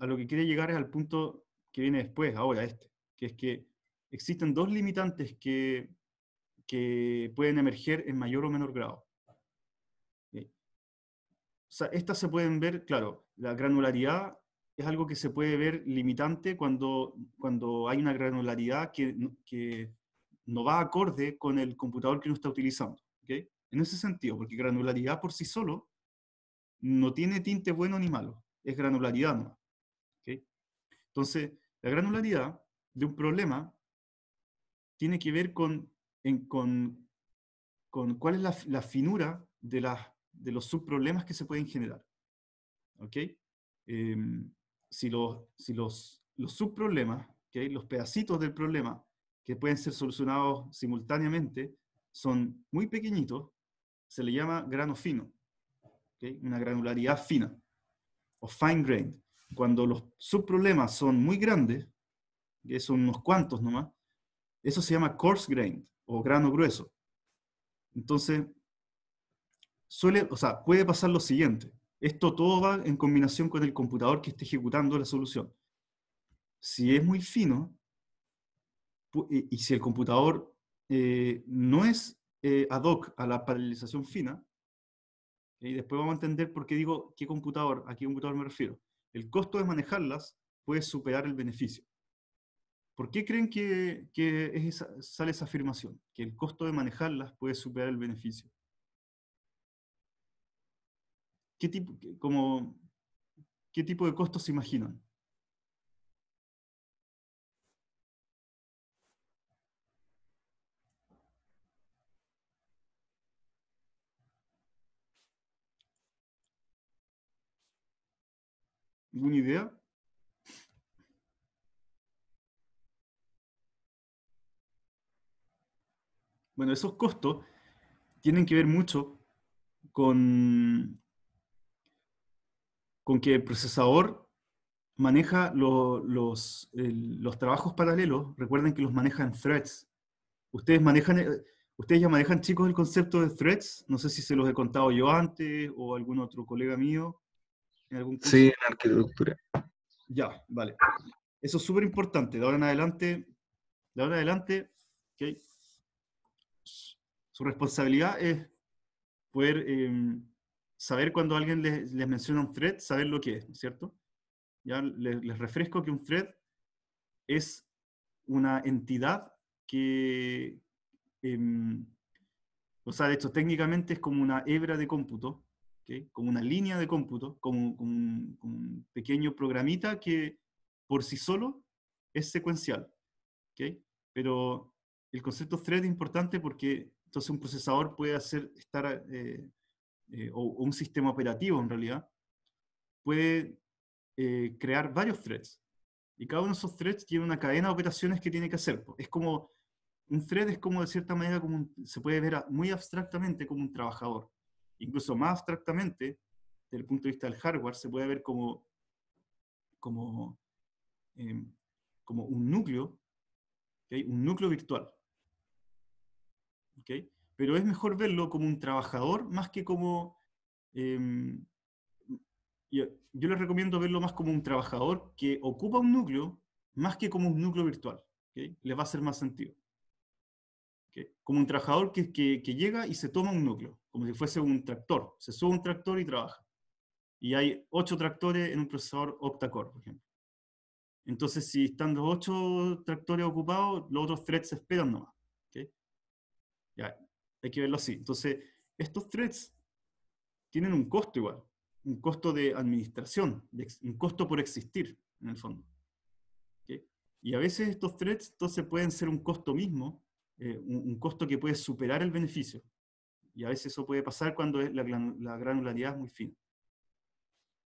Speaker 1: a lo que quiere llegar es al punto que viene después, ahora este, que es que existen dos limitantes que, que pueden emerger en mayor o menor grado. Eh, estas se pueden ver, claro, la granularidad es algo que se puede ver limitante cuando, cuando hay una granularidad que, que no va acorde con el computador que uno está utilizando. En ese sentido, porque granularidad por sí solo no tiene tinte bueno ni malo, es granularidad ¿no? Entonces, la granularidad de un problema tiene que ver con, con, cuál es la, finura de, de los subproblemas que se pueden generar. ¿Ok? Em, si los, si los, los subproblemas, los pedacitos del problema, que pueden ser solucionados simultáneamente, son muy pequeñitos, se le llama grano fino, una granularidad fina, o fine grain. Cuando los subproblemas son muy grandes, que son unos cuantos nomás, eso se llama coarse grain, o grano grueso. Entonces, suele, o sea, puede pasar lo siguiente. Esto todo va en combinación con el computador que esté ejecutando la solución. Si es muy fino y, si el computador eh, no es eh, ad hoc a la paralelización fina, y después vamos a entender por qué digo qué computador, a qué computador me refiero. El costo de manejarlas puede superar el beneficio. ¿Por qué creen que, sale esa afirmación? Que el costo de manejarlas puede superar el beneficio. ¿Qué tipo, como, ¿qué tipo de costos se imaginan? ¿Alguna idea? Bueno, esos costos tienen que ver mucho con, con que el procesador maneja los, los, trabajos paralelos, recuerden que los manejan threads. Ustedes, manejan, eh, ustedes ya manejan, chicos, el concepto de threads. No sé si se los he contado yo antes o algún otro colega mío. Sí, en arquitectura. Ya, vale. Eso es súper importante. De ahora en adelante, de ahora en adelante, su responsabilidad es poder eh, saber cuando alguien les, menciona un thread, saber lo que es, ¿cierto? Ya les, refresco que un thread es una entidad que, em, o sea, de hecho, técnicamente es como una hebra de cómputo, como una línea de cómputo, como, un, pequeño programita que por sí solo es secuencial. Pero el concepto thread es importante porque entonces un procesador puede hacer estar, eh, eh, o, un sistema operativo en realidad, puede eh, crear varios threads. Y cada uno de esos threads tiene una cadena de operaciones que tiene que hacer. Es como, un thread es como de cierta manera, como se puede ver muy abstractamente como un trabajador. Incluso más abstractamente, desde el punto de vista del hardware, se puede ver como, como, em, como un núcleo, hay un núcleo virtual pero es mejor verlo como un trabajador más que como... Em, yo, les recomiendo verlo más como un trabajador que ocupa un núcleo más que como un núcleo virtual. Les va a hacer más sentido. Como un trabajador que, que, llega y se toma un núcleo, como si fuese un tractor. Se sube un tractor y trabaja y hay ocho tractores en un procesador octacore, por ejemplo. Entonces, si están los ocho tractores ocupados, los otros threads se esperan nomás. Ya, hay que verlo así. Entonces, estos threads tienen un costo igual, un costo de administración, un costo por existir, en el fondo. Y a veces estos threads entonces pueden ser un costo mismo, eh, un, costo que puede superar el beneficio. Y a veces eso puede pasar cuando la, la granularidad es muy fina.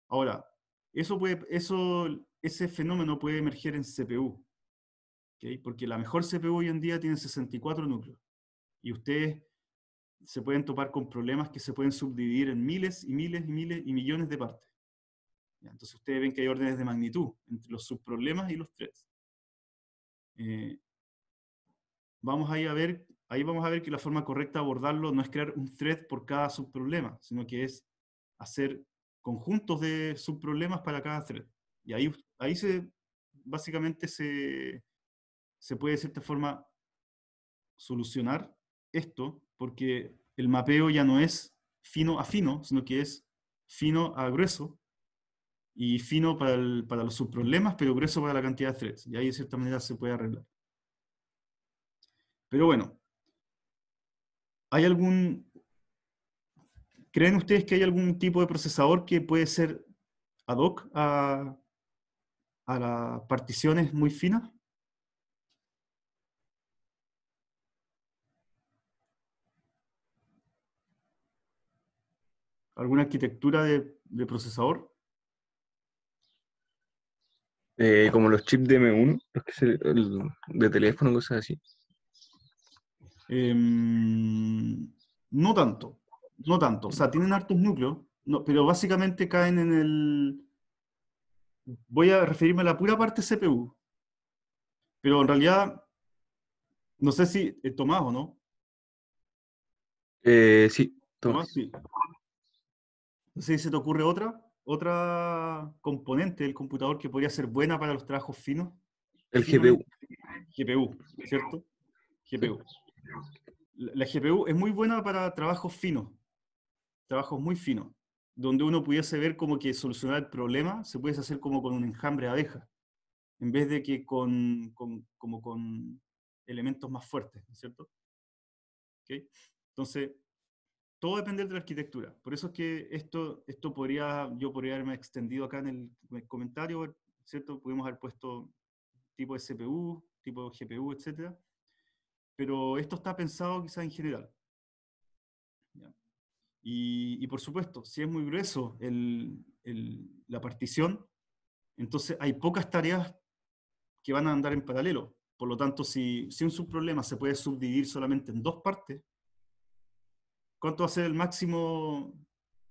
Speaker 1: Ahora, eso puede, eso, ese fenómeno puede emerger en CPU, porque la mejor CPU hoy en día tiene 64 núcleos y ustedes se pueden topar con problemas que se pueden subdividir en miles y miles y miles y millones de partes. Entonces ustedes ven que hay órdenes de magnitud entre los subproblemas y los threads. Eh, vamos ahí a ver, ahí vamos a ver que la forma correcta de abordarlo no es crear un thread por cada subproblema, sino que es hacer conjuntos de subproblemas para cada thread. Y ahí, ahí se, básicamente se, se puede de cierta forma solucionar esto porque el mapeo ya no es fino a fino, sino que es fino a grueso y fino para, los subproblemas, pero grueso para la cantidad de threads. Y ahí de cierta manera se puede arreglar. Pero bueno, ¿hay algún... ¿Creen ustedes que hay algún tipo de procesador que puede ser ad hoc a, a las particiones muy finas? alguna arquitectura de, procesador? Eh, como los chips de M1, de teléfono, cosas así. Em, no tanto, no tanto. O sea, tienen hartos núcleos, no, pero básicamente caen en el... Voy a referirme a la pura parte CPU. Pero en realidad, no sé si es eh, Tomás o no. Eh, sí, Tomás. Tomás sí. No sé si se te ocurre otra, otra componente del computador que podría ser buena para los trabajos finos. El GPU. GPU, ¿cierto? GPU. La, GPU es muy buena para trabajos finos, trabajos muy finos, donde uno pudiese ver como que solucionar el problema se puede hacer como con un enjambre de abejas, en vez de que con, como con elementos más fuertes, ¿cierto? ¿Okay? Entonces, todo depende de la arquitectura. Por eso es que esto, esto podría, yo podría haberme extendido acá en el, comentario, ¿cierto? Pudimos haber puesto tipo de CPU, tipo GPU, etc. Pero esto está pensado quizás en general. Y, por supuesto, si es muy grueso la partición, entonces hay pocas tareas que van a andar en paralelo. Por lo tanto, si, si un subproblema se puede subdividir solamente en dos partes, cuánto va a ser el máximo,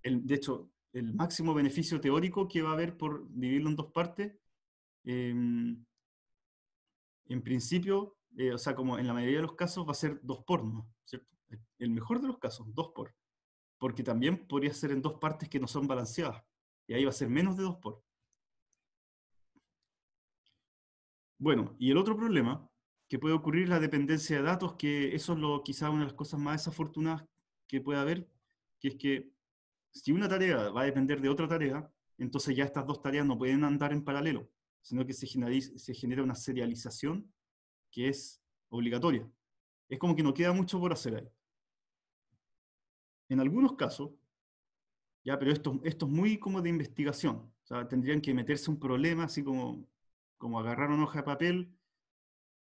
Speaker 1: de hecho, el máximo beneficio teórico que va a haber por dividirlo en dos partes. Em, en principio, eh, o sea, como en la mayoría de los casos va a ser dos por, ¿no? El mejor de los casos, dos por. Porque también podría ser en dos partes que no son balanceadas. Y ahí va a ser menos de dos por. Bueno, y el otro problema que puede ocurrir es la dependencia de datos, que eso es lo, quizá una de las cosas más desafortunadas que puede haber, que es que si una tarea va a depender de otra tarea, entonces ya estas dos tareas no pueden andar en paralelo, sino que se, genera una serialización que es obligatoria. Es como que no queda mucho por hacer ahí. En algunos casos, ya, pero esto, esto es muy como de investigación. O sea, tendrían que meterse un problema, así como, como agarrar una hoja de papel,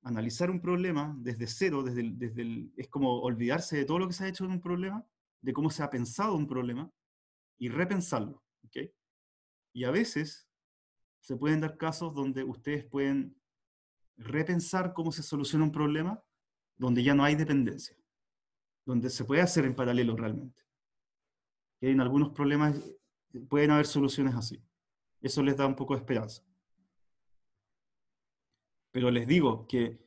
Speaker 1: analizar un problema desde cero, desde desde es como olvidarse de todo lo que se ha hecho en un problema, de cómo se ha pensado un problema y repensarlo. Y a veces se pueden dar casos donde ustedes pueden repensar cómo se soluciona un problema donde ya no hay dependencia, donde se puede hacer en paralelo realmente. en algunos problemas pueden haber soluciones así. Eso les da un poco de esperanza. Pero les digo que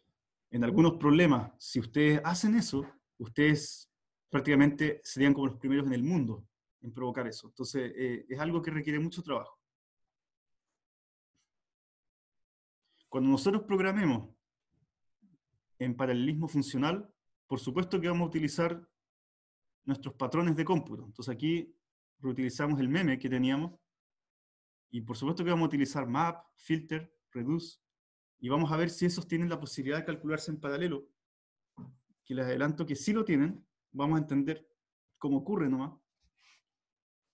Speaker 1: en algunos problemas, si ustedes hacen eso, ustedes prácticamente serían como los primeros en el mundo en provocar eso. Entonces, eh, es algo que requiere mucho trabajo. Cuando nosotros programemos en paralelismo funcional, por supuesto que vamos a utilizar nuestros patrones de cómputo. Entonces aquí reutilizamos el meme que teníamos y por supuesto que vamos a utilizar map, filter, reduce, y vamos a ver si esos tienen la posibilidad de calcularse en paralelo, que les adelanto que sí lo tienen, vamos a entender cómo ocurre nomás.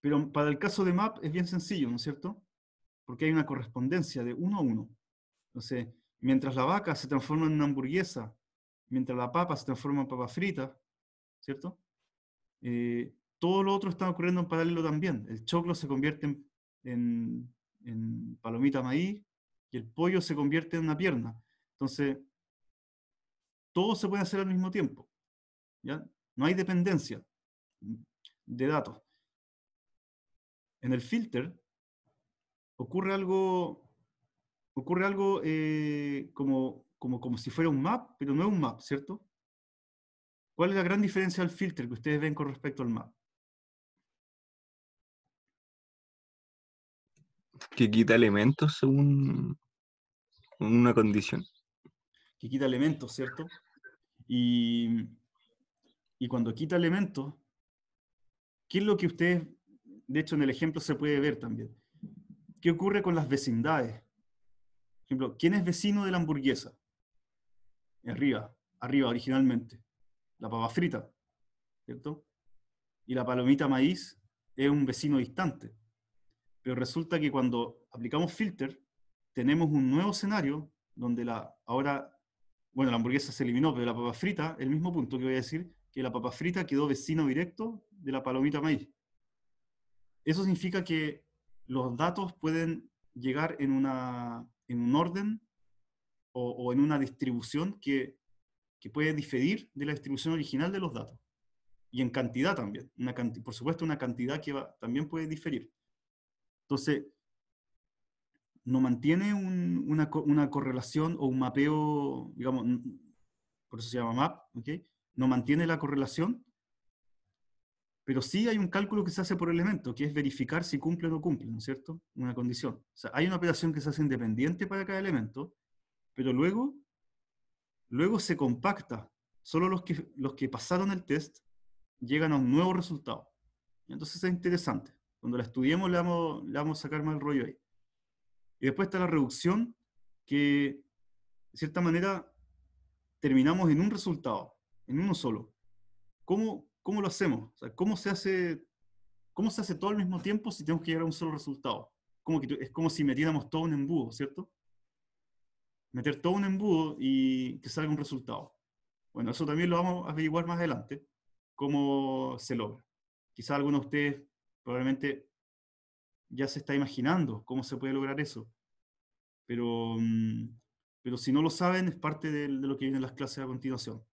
Speaker 1: Pero para el caso de MAP es bien sencillo, ¿no es cierto? Porque hay una correspondencia de uno a uno. Entonces, mientras la vaca se transforma en una hamburguesa, mientras la papa se transforma en papa frita, ¿cierto? Eh, todo lo otro está ocurriendo en paralelo también. El choclo se convierte en palomita maíz, y el pollo se convierte en una pierna. Entonces, todo se puede hacer al mismo tiempo. ¿ya? No hay dependencia de datos. En el filter ocurre algo, ocurre algo eh, como, como, como si fuera un map, pero no es un map, ¿cierto? ¿Cuál es la gran diferencia del filter que ustedes ven con respecto al map? que quita elementos según una condición. Que quita elementos, ¿cierto? Y, y cuando quita elementos, ¿qué es lo que ustedes, de hecho en el ejemplo se puede ver también? ¿Qué ocurre con las vecindades? Por ejemplo, ¿quién es vecino de la hamburguesa? Arriba, arriba originalmente. La papa frita, ¿cierto? Y la palomita maíz es un vecino distante pero resulta que cuando aplicamos filter, tenemos un nuevo escenario donde la, ahora, bueno, la hamburguesa se eliminó, pero la papa frita, el mismo punto que voy a decir, que la papa frita quedó vecino directo de la palomita maíz. Eso significa que los datos pueden llegar en, una, en un orden o, en una distribución que, puede diferir de la distribución original de los datos. Y en cantidad también. Una, por supuesto, una cantidad que también puede diferir. Entonces, no mantiene una, correlación o un mapeo, digamos, por eso se llama map, No mantiene la correlación, pero sí hay un cálculo que se hace por elemento, que es verificar si cumple o no cumple, ¿no es cierto? Una condición. O sea, hay una operación que se hace independiente para cada elemento, pero luego, luego se compacta. Solo los que, los que pasaron el test llegan a un nuevo resultado. Entonces es interesante. Cuando la estudiemos, le vamos, le vamos a sacar más el rollo ahí. Y después está la reducción, que de cierta manera terminamos en un resultado, en uno solo. ¿Cómo, cómo lo hacemos? ¿cómo, se hace, ¿Cómo se hace todo al mismo tiempo si tenemos que llegar a un solo resultado? Como es como si metiéramos todo un embudo, ¿cierto? Meter todo un embudo y que salga un resultado. Bueno, eso también lo vamos a averiguar más adelante, cómo se logra. Quizá alguno de ustedes probablemente ya se está imaginando cómo se puede lograr eso. Pero, mm, pero si no lo saben, es parte de, lo que vienen las clases a continuación.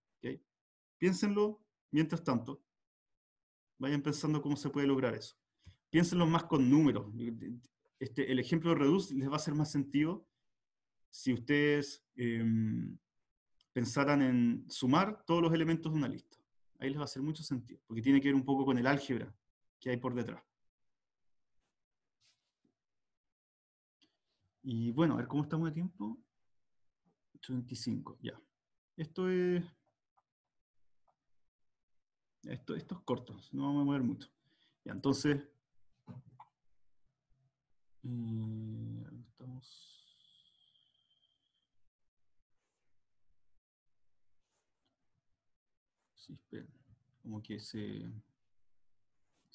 Speaker 1: Piénsenlo mientras tanto. Vayan pensando cómo se puede lograr eso. Piénsenlo más con números. Este, el ejemplo de Reduce les va a hacer más sentido si ustedes em, pensaran en sumar todos los elementos de una lista. Ahí les va a hacer mucho sentido, porque tiene que ver un poco con el álgebra, que hay por detrás. Y bueno, a ver cómo estamos de tiempo. 25, ya. Esto es... Esto, esto es corto, no vamos a mover mucho. Ya, entonces... Eh, estamos... Como que se...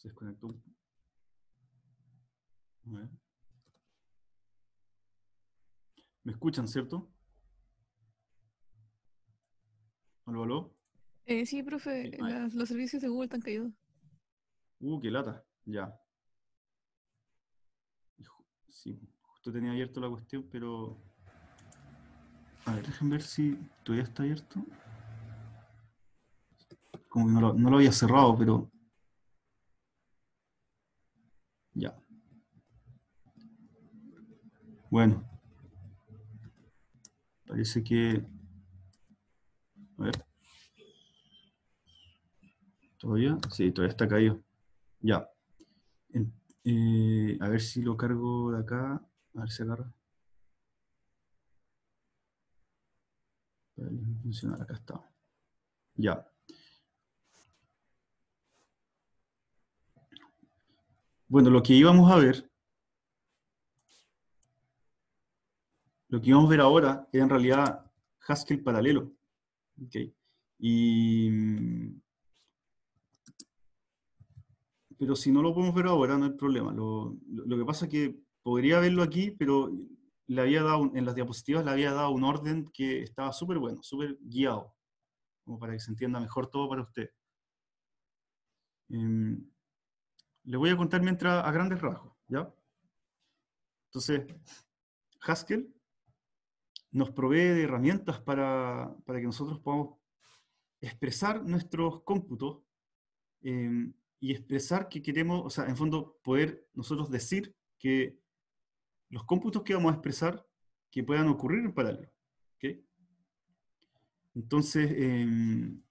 Speaker 1: Se desconectó. ¿Me escuchan, cierto? ¿Aló, aló? Eh, sí, profe, los servicios de Google están caídos. Uh, qué lata, ya. Sí, justo tenía abierto la cuestión, pero... A ver, déjenme ver si todavía está abierto. Como que no lo había cerrado, pero ya. Bueno. Parece que... A ver. ¿Todavía? Sí, todavía está caído. Ya. Eh, a ver si lo cargo de acá. A ver si agarra. funciona, acá está. Ya. Bueno, lo que íbamos a ver, lo que íbamos a ver ahora era en realidad Haskell paralelo. pero si no lo podemos ver ahora, no hay problema. Lo, que pasa es que podría verlo aquí, pero le había dado, en las diapositivas le había dado un orden que estaba súper bueno, súper guiado, como para que se entienda mejor todo para usted. Em, le voy a contar mientras a grandes rasgos, ¿ya? Entonces, Haskell nos provee de herramientas para, que nosotros podamos expresar nuestros cómputos em, y expresar que queremos, o sea, en fondo, poder nosotros decir que los cómputos que vamos a expresar que puedan ocurrir en paralelo. Entonces, em,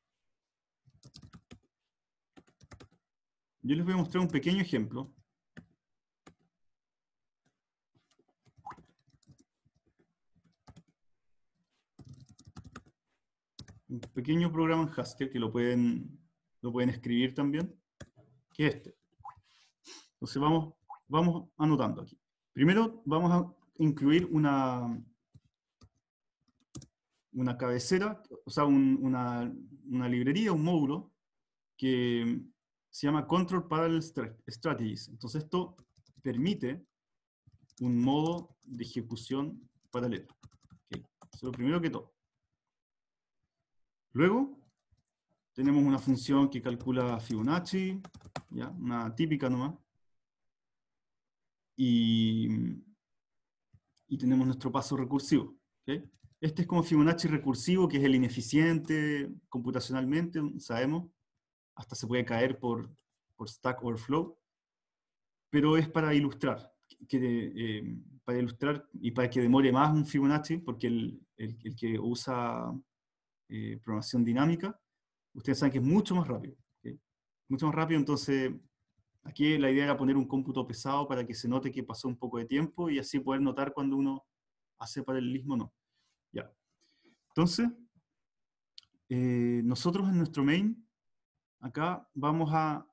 Speaker 1: Yo les voy a mostrar un pequeño ejemplo. Un pequeño programa en Haskell que lo pueden, lo pueden escribir también, que es este. Entonces vamos, vamos anotando aquí. Primero vamos a incluir una, una cabecera, o sea, una librería, un módulo, que se llama Control Parallel Strategies. Entonces esto permite un modo de ejecución paralelo. Eso es lo primero que todo. Luego, tenemos una función que calcula Fibonacci, ¿ya? una típica nomás. Y, y tenemos nuestro paso recursivo. Este es como Fibonacci recursivo, que es el ineficiente computacionalmente, sabemos hasta se puede caer por, por Stack Overflow, pero es para ilustrar, eh, para ilustrar y para que demore más un Fibonacci, porque el, que usa eh, programación dinámica, ustedes saben que es mucho más rápido. Mucho más rápido, entonces aquí la idea era poner un cómputo pesado para que se note que pasó un poco de tiempo y así poder notar cuando uno hace paralelismo o no. Ya. Entonces, eh, nosotros en nuestro main acá vamos a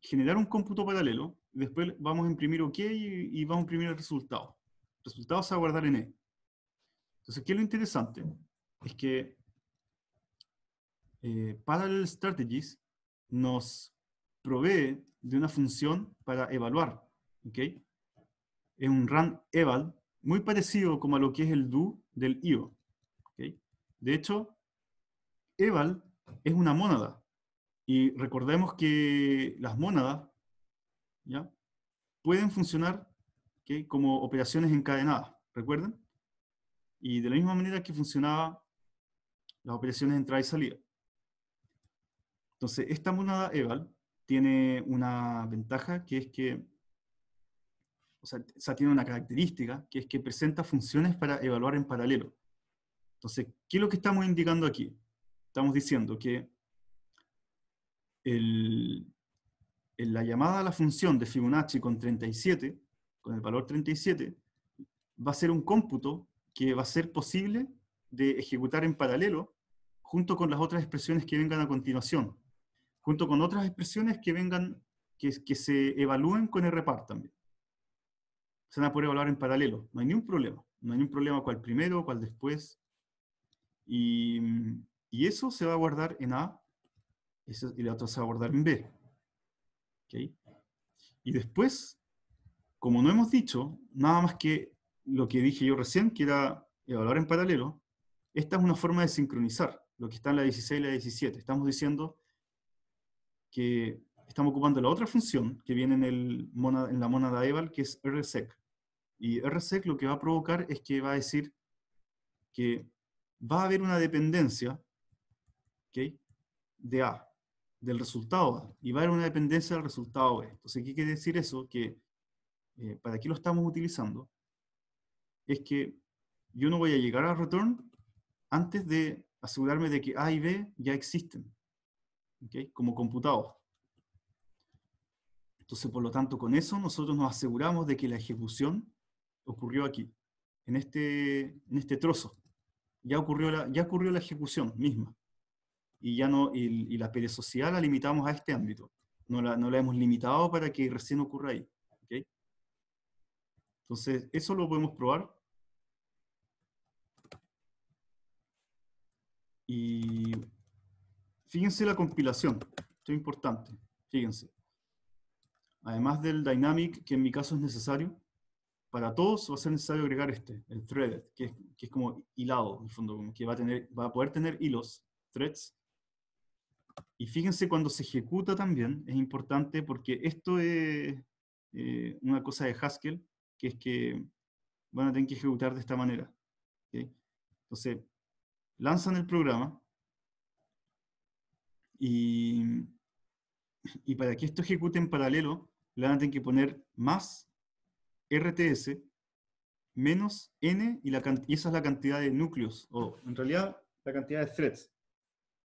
Speaker 1: generar un cómputo paralelo, después vamos a imprimir OK y, vamos a imprimir el resultado. El resultado se va a guardar en E. Entonces, ¿qué lo interesante? Es que eh, Parallel Strategies nos provee de una función para evaluar. ¿okay? Es un run eval muy parecido como a lo que es el do del IO. De hecho, eval es una mónada. Y recordemos que las mónadas ¿ya? pueden funcionar como operaciones encadenadas, ¿recuerdan? Y de la misma manera que funcionaban las operaciones de entrada y salida. Entonces, esta monada eval tiene una ventaja que es que, o sea, tiene una característica que es que presenta funciones para evaluar en paralelo. Entonces, ¿qué es lo que estamos indicando aquí? estamos diciendo que el, la llamada a la función de Fibonacci con 37, con el valor 37, va a ser un cómputo que va a ser posible de ejecutar en paralelo junto con las otras expresiones que vengan a continuación, junto con otras expresiones que vengan, que, que se evalúen con el repar también. Se van a poder evaluar en paralelo, no hay ningún problema. No hay ningún problema cuál primero, cuál después. Y y eso se va a guardar en A y la otra se va a guardar en B. Y después, como no hemos dicho, nada más que lo que dije yo recién, que era evaluar en paralelo, esta es una forma de sincronizar lo que está en la 16 y la 17. Estamos diciendo que estamos ocupando la otra función que viene en, el en la monada eval, que es rsec. Y rsec lo que va a provocar es que va a decir que va a haber una dependencia de A, del resultado A, y va a haber una dependencia del resultado B. Entonces, ¿qué quiere decir eso? Que eh, para qué lo estamos utilizando es que yo no voy a llegar al return antes de asegurarme de que A y B ya existen, como computados. Entonces, por lo tanto, con eso nosotros nos aseguramos de que la ejecución ocurrió aquí, en este, en este trozo. Ya ocurrió, la, ya ocurrió la ejecución misma y ya no y, la la social la limitamos a este ámbito. No la, no la hemos limitado para que recién ocurra ahí. Entonces, eso lo podemos probar. Y fíjense la compilación. Esto es importante. Fíjense. Además del dynamic, que en mi caso es necesario, para todos va a ser necesario agregar este, el threaded, que es, que es como hilado, en el fondo, que va a, tener, va a poder tener hilos, threads, y fíjense cuando se ejecuta también, es importante porque esto es eh, una cosa de Haskell, que es que van a tener que ejecutar de esta manera. Entonces, lanzan el programa y, para que esto ejecute en paralelo, le van a tener que poner más RTS menos n y esa es la cantidad de núcleos, o en realidad la cantidad de threads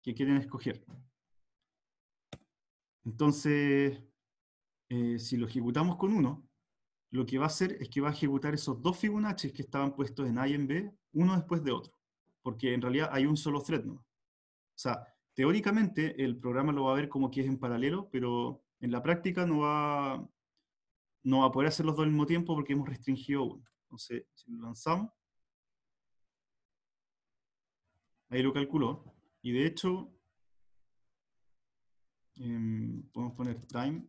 Speaker 1: que quieren escoger. Entonces, eh, si lo ejecutamos con uno, lo que va a hacer es que va a ejecutar esos dos Fibonacci que estaban puestos en A y en B, uno después de otro, porque en realidad hay un solo thread O sea, teóricamente el programa lo va a ver como que es en paralelo, pero en la práctica no va, no va a poder hacer los dos al mismo tiempo porque hemos restringido uno. Entonces, si lo lanzamos, ahí lo calculó, y de hecho Em, podemos poner time.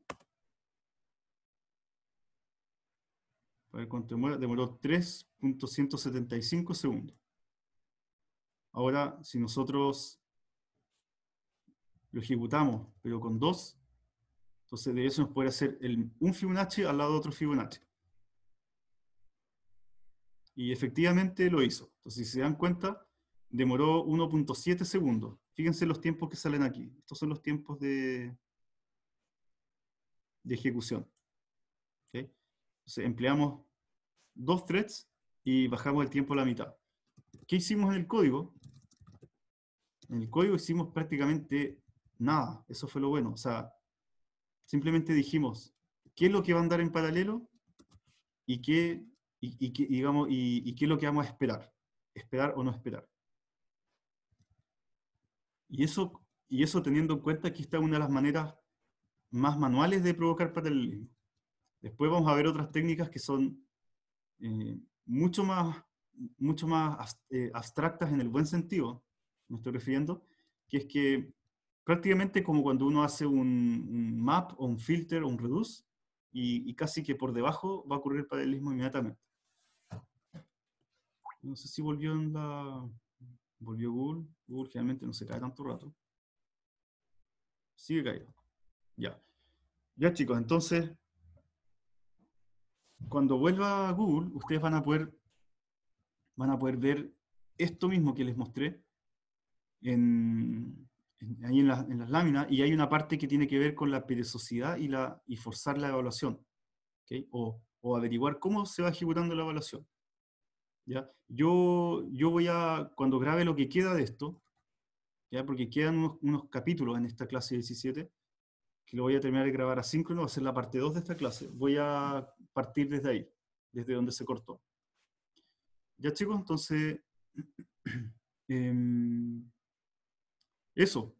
Speaker 1: Para ver cuánto demora. Demoró 3.175 segundos. Ahora, si nosotros lo ejecutamos, pero con dos entonces de eso nos puede hacer un Fibonacci al lado de otro Fibonacci. Y efectivamente lo hizo. Entonces, si se dan cuenta, demoró 1.7 segundos. Fíjense los tiempos que salen aquí. Estos son los tiempos de, de ejecución. Entonces, empleamos dos threads y bajamos el tiempo a la mitad. ¿Qué hicimos en el código? En el código hicimos prácticamente nada. Eso fue lo bueno. O sea, simplemente dijimos qué es lo que va a andar en paralelo y qué, digamos, y qué es lo que vamos a esperar. Esperar o no esperar. Y eso, y eso teniendo en cuenta que esta es una de las maneras más manuales de provocar paralelismo. Después vamos a ver otras técnicas que son eh, mucho más, mucho más eh, abstractas en el buen sentido, me estoy refiriendo, que es que prácticamente como cuando uno hace un, map o un filter o un reduce, y, casi que por debajo va a ocurrir el paralelismo inmediatamente. No sé si volvió en la... Volvió Google. Google generalmente no se cae tanto rato. Sigue caído. Ya. Ya chicos, entonces, cuando vuelva a Google, ustedes van a poder, van a poder ver esto mismo que les mostré en, ahí en, las láminas, y hay una parte que tiene que ver con la perezosidad y, la, y forzar la evaluación, o, o averiguar cómo se va ejecutando la evaluación. ¿ya? Yo, yo voy a, cuando grabe lo que queda de esto, ¿ya? porque quedan unos, unos capítulos en esta clase 17, que lo voy a terminar de grabar asíncrono, va a ser la parte 2 de esta clase. Voy a partir desde ahí, desde donde se cortó. Ya chicos, entonces, em, eso.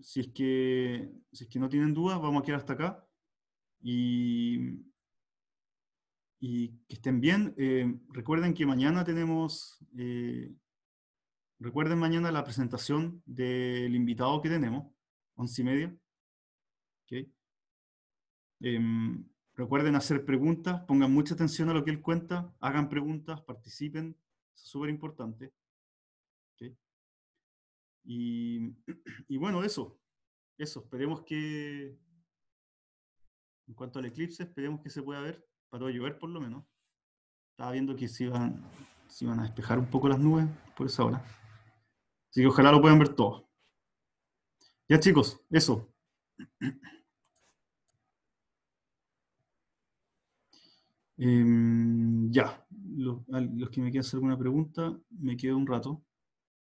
Speaker 1: Si es, que, si es que no tienen dudas, vamos a quedar hasta acá. Y y que estén bien. Eh, recuerden que mañana tenemos, eh, recuerden mañana la presentación del invitado que tenemos, once y media. Em, recuerden hacer preguntas, pongan mucha atención a lo que él cuenta, hagan preguntas, participen, es súper importante. Y, y bueno, eso, eso, esperemos que, en cuanto al eclipse, esperemos que se pueda ver paró llover por lo menos. Estaba viendo que se iban, a despejar un poco las nubes por esa hora. Así que ojalá lo puedan ver todos. Ya chicos, eso. Em, ya, los que me quieran hacer alguna pregunta, me quedo un rato.